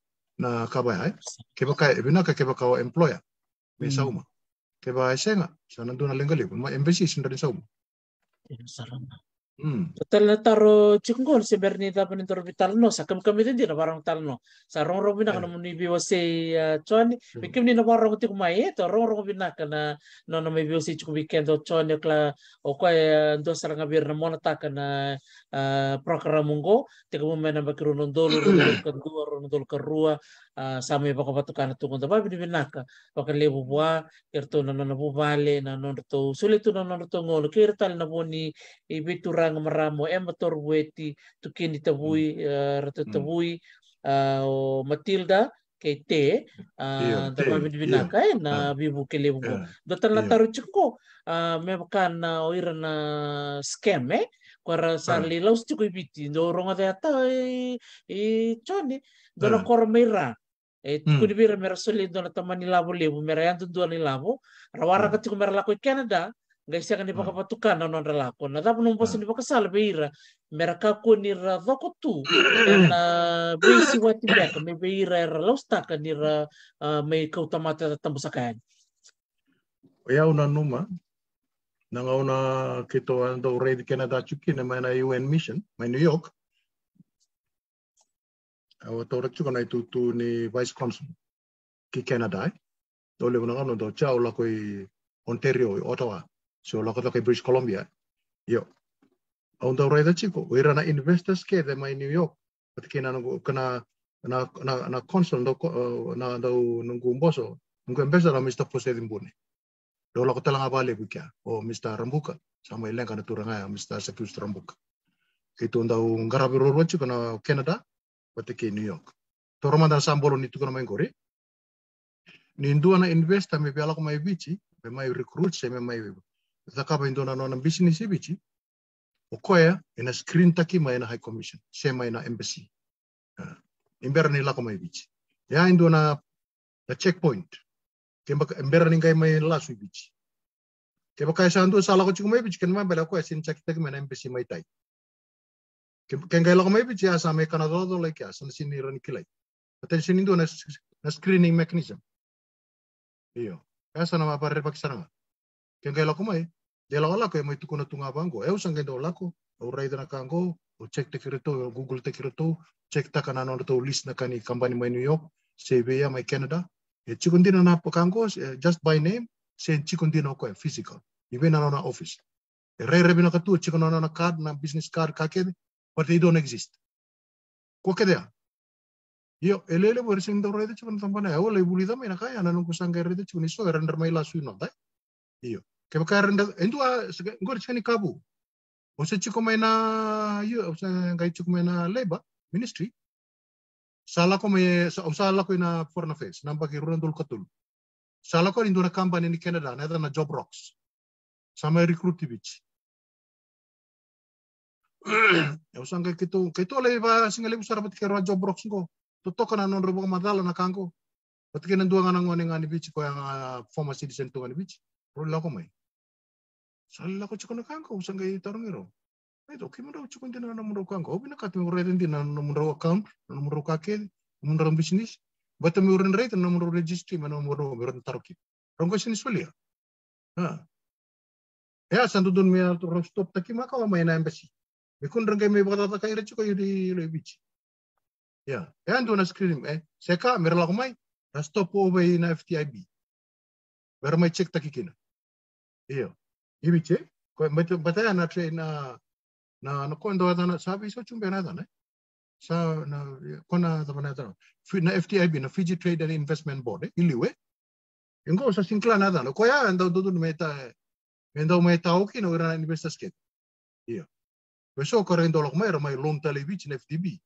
na kabaya eh. Keba kai ebina ka keba kawa employer me hmm. sauma. Keba senga sana duna lengali pun ma embassy sindari sauma. Sarama. Mm. Total na taro cikungol si Bernie da panin taro bitalno sa kam kami din na barang talno sa rong rong bina kana muni biwa si ah, chon mm. bikim ni na barang ti kumai to rong rong bina no biwa si weekend to chon yo kla o kwa ah, ndo sara ngabir na mona ta kana ah, program mungo ti kamu mena bakiru non dolo kan dua non dolo same pakapatukana tukunta kerto na bubua irto vale na nanona to na nanona to ngolo kirtal na boni ibiturang maramo emator bueti tukini tabui mm. ah, rato mm. tabui ah, o Matilda kete te ah, tama bibinaka e na bibu kele bubua eh, dotan na taru me mebakan na oira na scam eh kwara sarli laus chuko ibiti ndo ronga de ata e choni dona kormeira Eh, hmm. kuɗi bira mera soli dona tamani labu lebu mera yantu duani labu rawara nah, kati hmm. ko mera lako Canada guys sia di baka patukan na non lako na dapu non bosu hmm. ni sal beira mera ka ko ni ra tu na eh, beisi wati beka me beira ra losta ka ni ra eh, me ka utamata sakan oh, ya una numa nanga una kito ando red Canada chukina na UN mission ma New York awa tora chukana kana tu ni vice consul ki Canada eh? to le wana no do cha lako koi Ontario Ottawa so lako kota koi British Columbia eh? yo on do reda chiko we na investors ke de mai New York Pati ke na kena kana na na na consul do na do nungu mboso nungu investor na Mr. Pose Dimbuni do la kota la ngabale o Mr. Rambuka sama ilang na turanga ya Mr. Sekius Rambuka itu ndau ngarabi rorwachi kana Canada bateke New York. Toro manda sambolo ni tukono main kore. Ni ndua na investa me piala mai bici, me mai recruit se me mai bebo. Zaka ba indona no nona business e bici. Okoya ina screen taki mai na high commission, se mai na embassy. Uh, eh, imbera ni lako mai bici. Ya indona na checkpoint. Kemba imbera ni ngai mai lasu bici. Kemba kai sandu sa lako chikumai bichi kenma bela koya sin chakita ki mai na embassy mai tai. Ken loko mai pichi asa me kana dodo lai kia sana sini rani kilai attention indo na na screening mechanism iyo sana ma pare repak sana kengai loko mai e, de loko lako e mai tuku tunga bango e usan kendo lako au rai dana kango o check te to. o google te to. check ta kana nono to list na kani company mai new york CBA mai canada e chikundi na pakango e, just by name chikundi e, na ko physical ibe na na office e rai na katu Chikundi na card na business card kakede but they don't exist. Quoique dea. Yo, e le le vuoi sentire rete ci pensa bene, o le bulida mena kai ana non kusang kai rete ci ni so render mai la suino dai. Io. Che ka render endu a ngor ci kabu. O se ci na io o ngai ci come na leba ministry. Sala come o sala ko na forna face, namba ki rundul katul. Sala ko na company ni Canada, na job rocks. Sama recruit Usang ke kitu ke to le ba singa le usara bat ke ro job rox to to kana non anak madala na dua ngana ngone ngani bich ko yang ah, formasi di to ngani bich ro la mai sal la ko chiko na usang usan ke tarong ro ai to kimo ro di nana na mro obi obina kat mi di ndina na account nana mro ka ke mro bisnis, bat mi rate nana mro registry na anu mro ro taroki rongko sini sulia ha Ya, nah. ya santu dunia terus stop, tapi kawa mai na embassy. mikun rengke mi bata ta kai rechi ko yuri yuri bichi ya e andu na skrim e eh? seka mer la kumai rasto po ve na ftib ver mai chek takikina iyo ibiche ko mato bata na tre na na no kondo ada na sabi so chumbe na da na eh? sa na kona da na da na ftib na fiji trade and investment board eh? iliwe ingo sa sinkla na da no ko ya andu do do meta Mendo meta oki no era investas ket iyo Besok karen dolok mai ramai lom talebich na FDB.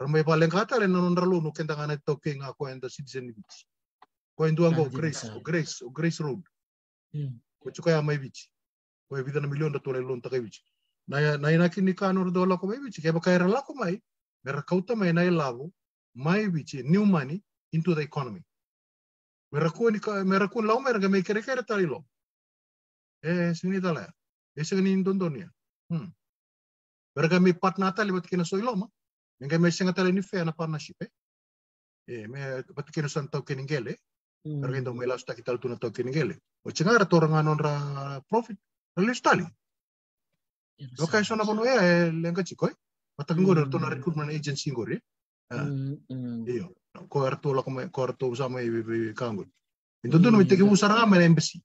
Ramai paling kata re nanon ralo no kenta ngane toke nga ko enda citizen beach. Ko endu ango Grace, o Grace, o Grace Road. Ko chuka ya mai beach. Ko evita na million da tole lom takai beach. Na na ina kini ka no dolok mai beach ke baka era lako mai. Mera kauta mai na lavo mai beach new money into the economy. Mera ko ni mera ko lau mera ga mai kere kere tali lom. Eh, sini tala. Ese ni Indonesia. Mm. Berga mi partner libat kena so iloma. Menga mi singa tala ni fe na partnership e. eh. E me bat kena san tau kena ngele. Berga mi kita tuna tau kini ngele. O chinga ra ranga non ra profit. Ra li stali. Ya, Lo kai na bono ya, e eh, lengka chikoi. Bat kengo hmm. ra na recruitment agency ngore. Ah. Hmm, hmm. Iyo. Ko ra la ko ko ra to sama e kangul. Então tu não me tem que embassy.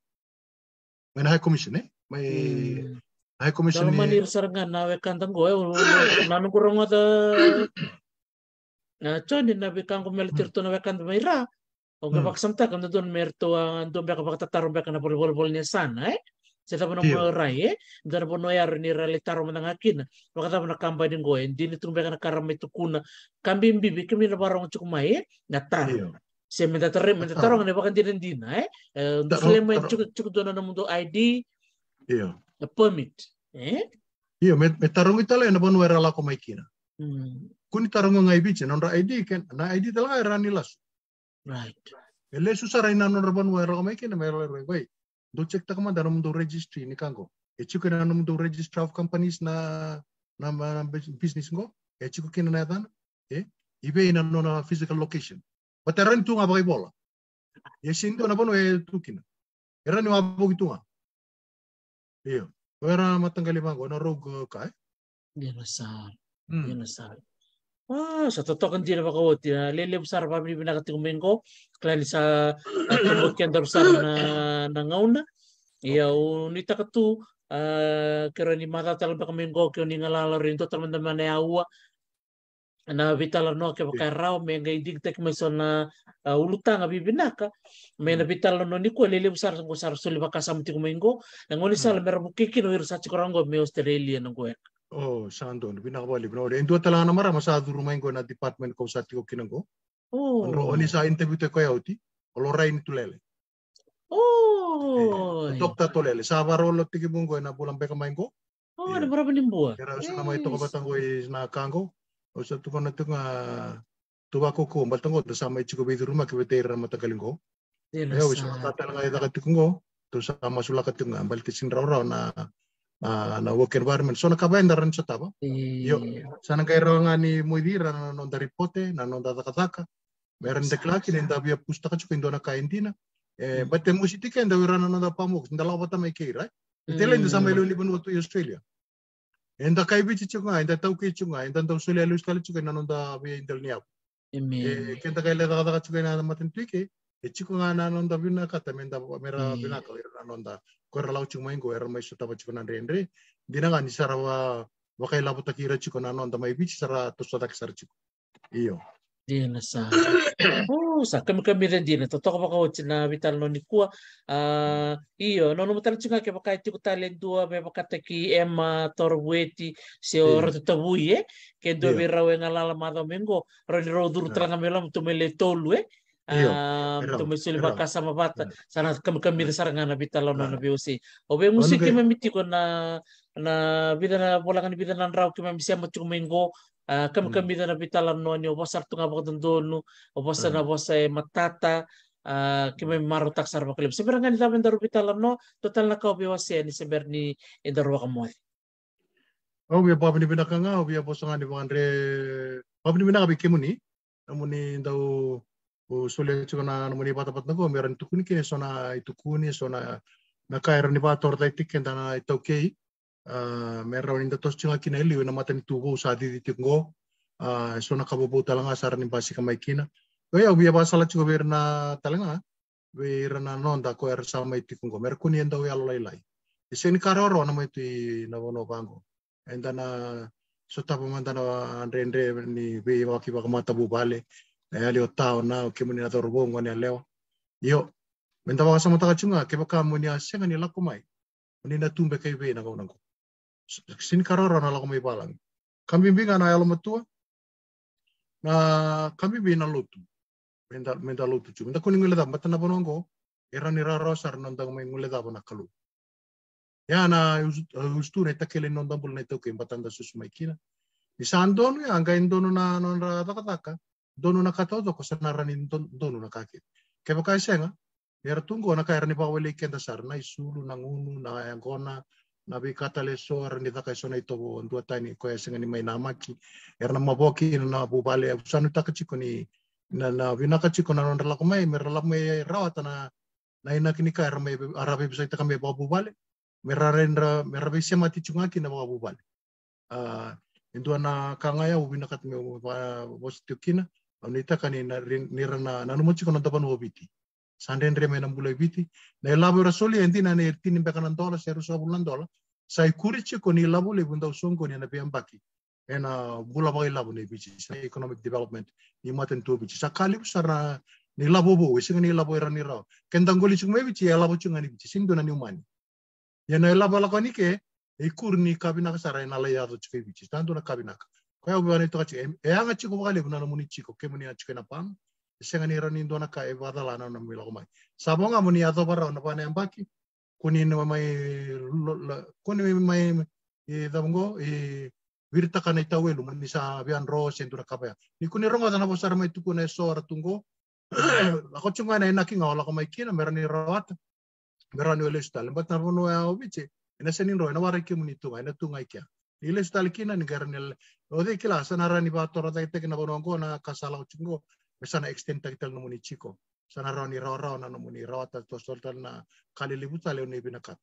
Ay commissioner. Dalam manir sarangan nawe kantang goe nanu kurang ada. Na na ini nabi kang kumelitir to nawe kantang mira. Kung hmm. kapag samta kan doon merto ang ah, doon baka baka tatarong baka na polbol niya sana eh. Sila po nung rai eh. Doon po noyar ni realitaro man ang akin. Baka tapo na kambay din goe. Hindi nito na nakaramay tukuna. Kambing bibi kami na parang chukumay eh. Natarong. Siya mentatari, mentataro na baka din din eh. Doon sila may chukudona na mundo ID. Iyo the permit. Eh? met iya, me, me tarungi tala ena bonu era lako maikina. Mm. Kuni tarung ngai bici, nonra ID kan? na ID tala era nilas. Right. Ele susara ina non rabon era lako kina, me era roi wai. Do check takama darum do registry ni kango. Echu kena nom do register of companies na na, na business ngo. Echu kena na dan. Eh? Ibe ina non physical location. But eran tunga bagai bola. Yesin tu na bonu e tukina. Eran ni wabu kitunga. Iya. Wera matanggalima gono narog ka eh? Ginasar. Hmm. Ginasar. Ah, sa totoo kan di na makawot. Lelem sar pa mi pinakatingumeng ko. Klali sa tumot kyan sar na nangaw na. Iya, unita ka eh, to. Uh, ni mata talaga kami ko, kyo ni ngalala rin to, tamang naman na yawa na vitala ke waka rao me nga idik tek me sona ulutanga bibinaka me na mm. vitala no ko lele usar ko sar soli me kumengo na ngoni sal mm. rabu kiki no irsa korango me australia na oh no bina bali bina ore ndo tala na mara masa duru ngo na department ko sati ko kinango oh ro oni sa interview te ko yauti olo rain oh eh, dokta lele sa varolo tiki bungo e na bulan beka Oh, ada berapa nimbu? Kira nama itu kau batango is e na kanggo, o sa tukana tunga tuwa koko maltongo to sama ichiko ko rumah ke betera matakalingo ya wis tata nga ida katikungo to sama sula katunga balti sinraura na na work environment so nakaba enda ran sa taba yo sana kay ronga ni muidira na non daripote na non dadakataka meron deklaki nenda via pustaka chuko kain dina, eh mm. batte musitike enda wirana non da pamuk ndalawa ta mai kira Tela ainda sama mm. ele ni banu Australia. Enda kai bici chunga, enda tau ki chunga, enda tau suli alus kali chunga nanu da abi indel ni apu. Kenta kai lega daga chunga nana matin tuike, e chunga nanu da bina kata menda mera bina kau ira nanu da kuera lau chunga ingo era mai suta ba chunga nare endre, dina ngani sarawa wakai labu takira chunga nanu da mai bici sara tosota kisar chunga. Iyo. Dina sa. Oo, sa kami kami rin dina. Toto ko baka vital no ni kuwa. Ah, iyo, no no matalit siya kaya baka itiko dua, baka kata ki Emma Torweti si Oro Tutabuy eh. Kaya dua yeah. birawe nga lalamado mingo. Rani Roduru yeah. talaga mila mutumele tolu eh. Ah, tu mesti lima kasa mabat, ah. sana kami kami sarangan nabi talon nabi biusi. Obe musik na na bidan na bolangan bidan na rau kami bisa macam Ah, kem hmm. na bitalan no nyo bosar tunga bakatundonu obosan na bosay matata ah, kimay e marutak sa rabaklib. Sebenarnya ni laban e daru bitalan no total na kau biwasya e ni seber ni indaru wakamoy. Oh, biya pa ni binaka nga, biya po sa nga ni Bang Andre. Pa ni binaka bikin mo ni, namo ni daw sulit ko na namo ni meron tukuni kini so itukuni sona na ni bator tay tikken na itaw mera wani datos cinga kina ili wena matan tugo usadi di tingo sona kabo bo talanga sara ni basi kamai kina we au bia basala cingo berna talanga berna non da ko er sama iti kungo mer kuni enda we lai di sini karoro nama itu na wono bango enda na sota pamanda na andre andre ni we waki bakamata bale na yali otao na ukimuni na torobongo ni alewa yo Menta wakasa mataka chunga kebaka muni asenga ni lakumai. Muni na tumbe kai be na kau nangko sin karoro na lako mi balang. Kami binga na yalo matua, na kami bina lutu. Menda, menda lutu chu. Menda kuni ngule dapa, na bonongo, era e ni rara sar nonda ngome ngule da kalu. Ya na e e ustu na takele nonda bul na tauke mbatanda susu mai kina. Ni sandonu ya angga indonu na nonra takataka, donu na katoto kosa narani donu na Ke Kepa kai senga, Era tunggu anak air ni bawa leken dasar na isulu na ngunu na angkona na bi katale so ar ni takai sona i tobo on tani ko esenga ni mai namaki er na maboki na bubale usanu takachi ko ni na na vinakachi ko na non rala ko mai mer rala mai rawata na na ina kini ka er mai arabe bisa ta kami babu bale mati chunga kina babu bale indua na kangaya ubinakat me bos tukina onita kanina nirana nanumochi ko na tapan wobiti re mena bulai biti na labu rasoli enti na ne ertini bekanan dola seru bulan dola sai ko koni labu le bunda usung ni na pian baki ena bula bai labu ne biti sa economic development ni maten tu bici sa kali busara ni labu bo wisi ni labu era ni rao kentang goli chung me bici ya labu chung ani bici sing dona ni umani ya na labu koni ke e kurni kabinaka sara ena la ya do biti bici tan kabina ka kaya ubani toka chike, e anga chiko wakale buna na muni chiko kemuni a ya chike na pam sengani rani ndona ka e wada lana na mila kumai. Sabonga muni ato bara ona pane ambaki kuni ni mai kuni mai e damungo e virta kana itawelu muni sa bian ro sentura kapaya. Ni kuni rongo dana bosara mai tuku na sora tungo. Ako chunga na enaki ngawa ko mai kina merani rawat. Merani ole stal. Mbat na bono ya obiche. Ina senin ro ina wara ke muni tunga ina tunga ikia. Ile stal kina ni garnel. Ode kila sanara ni batora dai tek na bono ngona kasala chungo. sana extentakital no muni chiko sana roni rorona no muni ta to soltan na kalilibuta leo ni binakata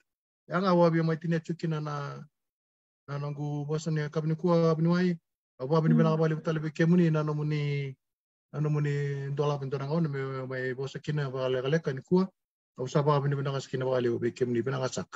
yanga wabi mai tine chukina na na nangu bosani kabni kuwa abni wai wabi ni hmm. binakabali butale be kemuni na no muni ano muni dola pinto na ngau me mai bosa kina bale gale kan kuwa au sapa abni binakas kina bale be kemuni binakasak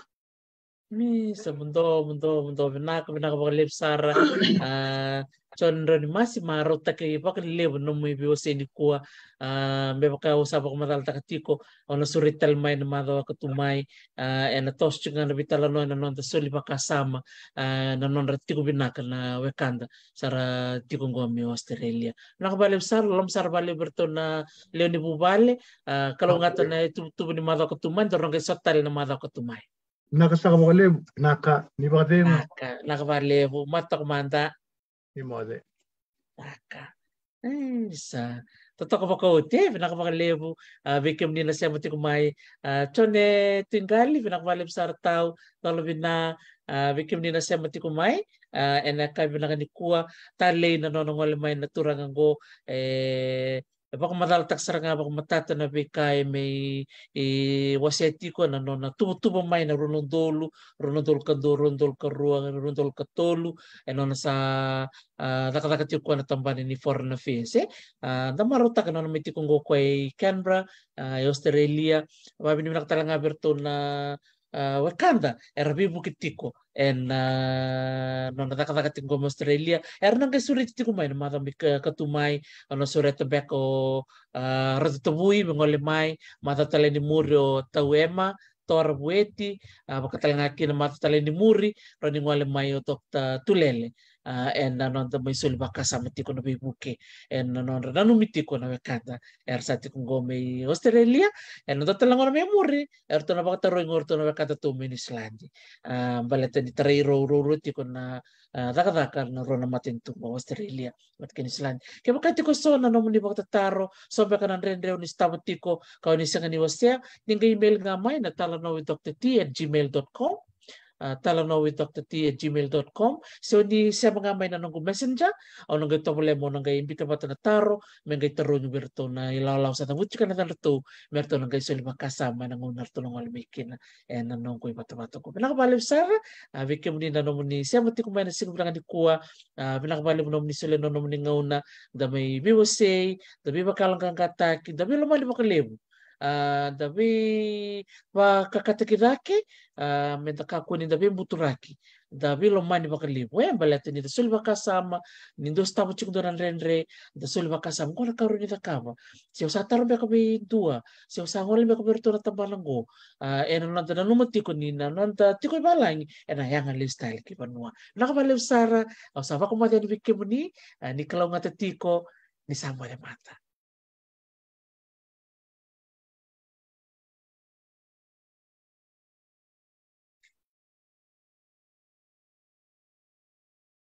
mi sebentar bentar bentar benak benak bale sara ah, chondroni masimaro take paka levo no muivi ni kua ah, beva ka osava ko taka takatiko ona tal mai na mado ka tumai ah, ena chunga na vitala no ena nonda soli paka sama ah, na nonda tiko binaka na wekanda sara tiko ngomi Australia na ka bale sar lom sar bale berto na leoni bubale kalau ngato na itu tubu ni mado ka tumai dorong ke sotal na mado ka tumai naka sakabakalevu naka nivakatemu naka naka balevu matak manda Himode. Taka. Ay, sa totoo ba ko te pinakamalevo uh, bikem nila sa muti kumay uh, chone tingali pinakamalem sa tao talo bina uh, bikem nila sa muti kumay uh, ena kay ni kuwa tale na ah, nonongol may ah, ah, naturangan go eh Bako malaltaksar nga bako matata na kay may e, waseti ko ano, na no na tumutubo may na runondolo, runondol ka do, runondol ka ruwa, runondol ka tolu, e eh, no ah, na sa uh, nakadakati ko na tambanin ni foreign affairs. Eh? Uh, ah, damaruta ka ano, na no miti kong go kay Canberra, uh, Australia, mabini mo nakatala nga berto na uh, Wakanda era bibu na na uh, nona tingo Australia era nang kasuri titiko mai nama katumai ono sore tebek o uh, ratatubui mata tale muri o tauema tora bueti boca makatale aqui na mata tale muri roni ngole o tokta tulele Ah, en nanonda mai solba kasama tiko na bebuke en nanonda nanumi tiko na wekata er sa tiko ngome i Australia en nanonda talango e na memori er tona baka taroi ngor tona wekata tu mini Islandi ah, baleta ni tarai rou rou tiko na ah, dakadaka na rona matin tungo Australia matkin Islandi ke baka tiko so na nomu ni baka tataro so baka nan rendreo ni stabu tiko kau ni sanga wasia ninga email nga mai na talanoi dr t at gmail.com uh, talanowitalktatea@gmail.com so ni siya mga may nanong messenger o nang gato mo lemo nang gayim pita mata na taro may gay taro nyo berto na ilalaw sa tangut ka na tanto merto nang gay sulima kasama nang unar to nang almikin and nanong ko ipatamato ko pinakabalib sara uh, wiki ah, mo ni nanong mo ni siya mati kumay na sinulang ni kuwa uh, ah, pinakabalib mo ni sila nanong mo ni ngauna damay biwasay damay bakalang kang katak damay lumalima kalimu davi va kakatakirake me takakuni davi buturaki davi lomani vakalivu e balete ni tasuli eh, nah, vakasama eh, ni dos tavu cikudona renre tasuli vakasama kola karu ni takava sio sa talo beka vi dua sio sa ngole beka vi rutura tabalango ena nanta na numa tiko ni na tiko ena yanga lifestyle ki vanua naka valev sara au sa vakomati ani vikemuni ni kalau ngata tiko ni sambo mata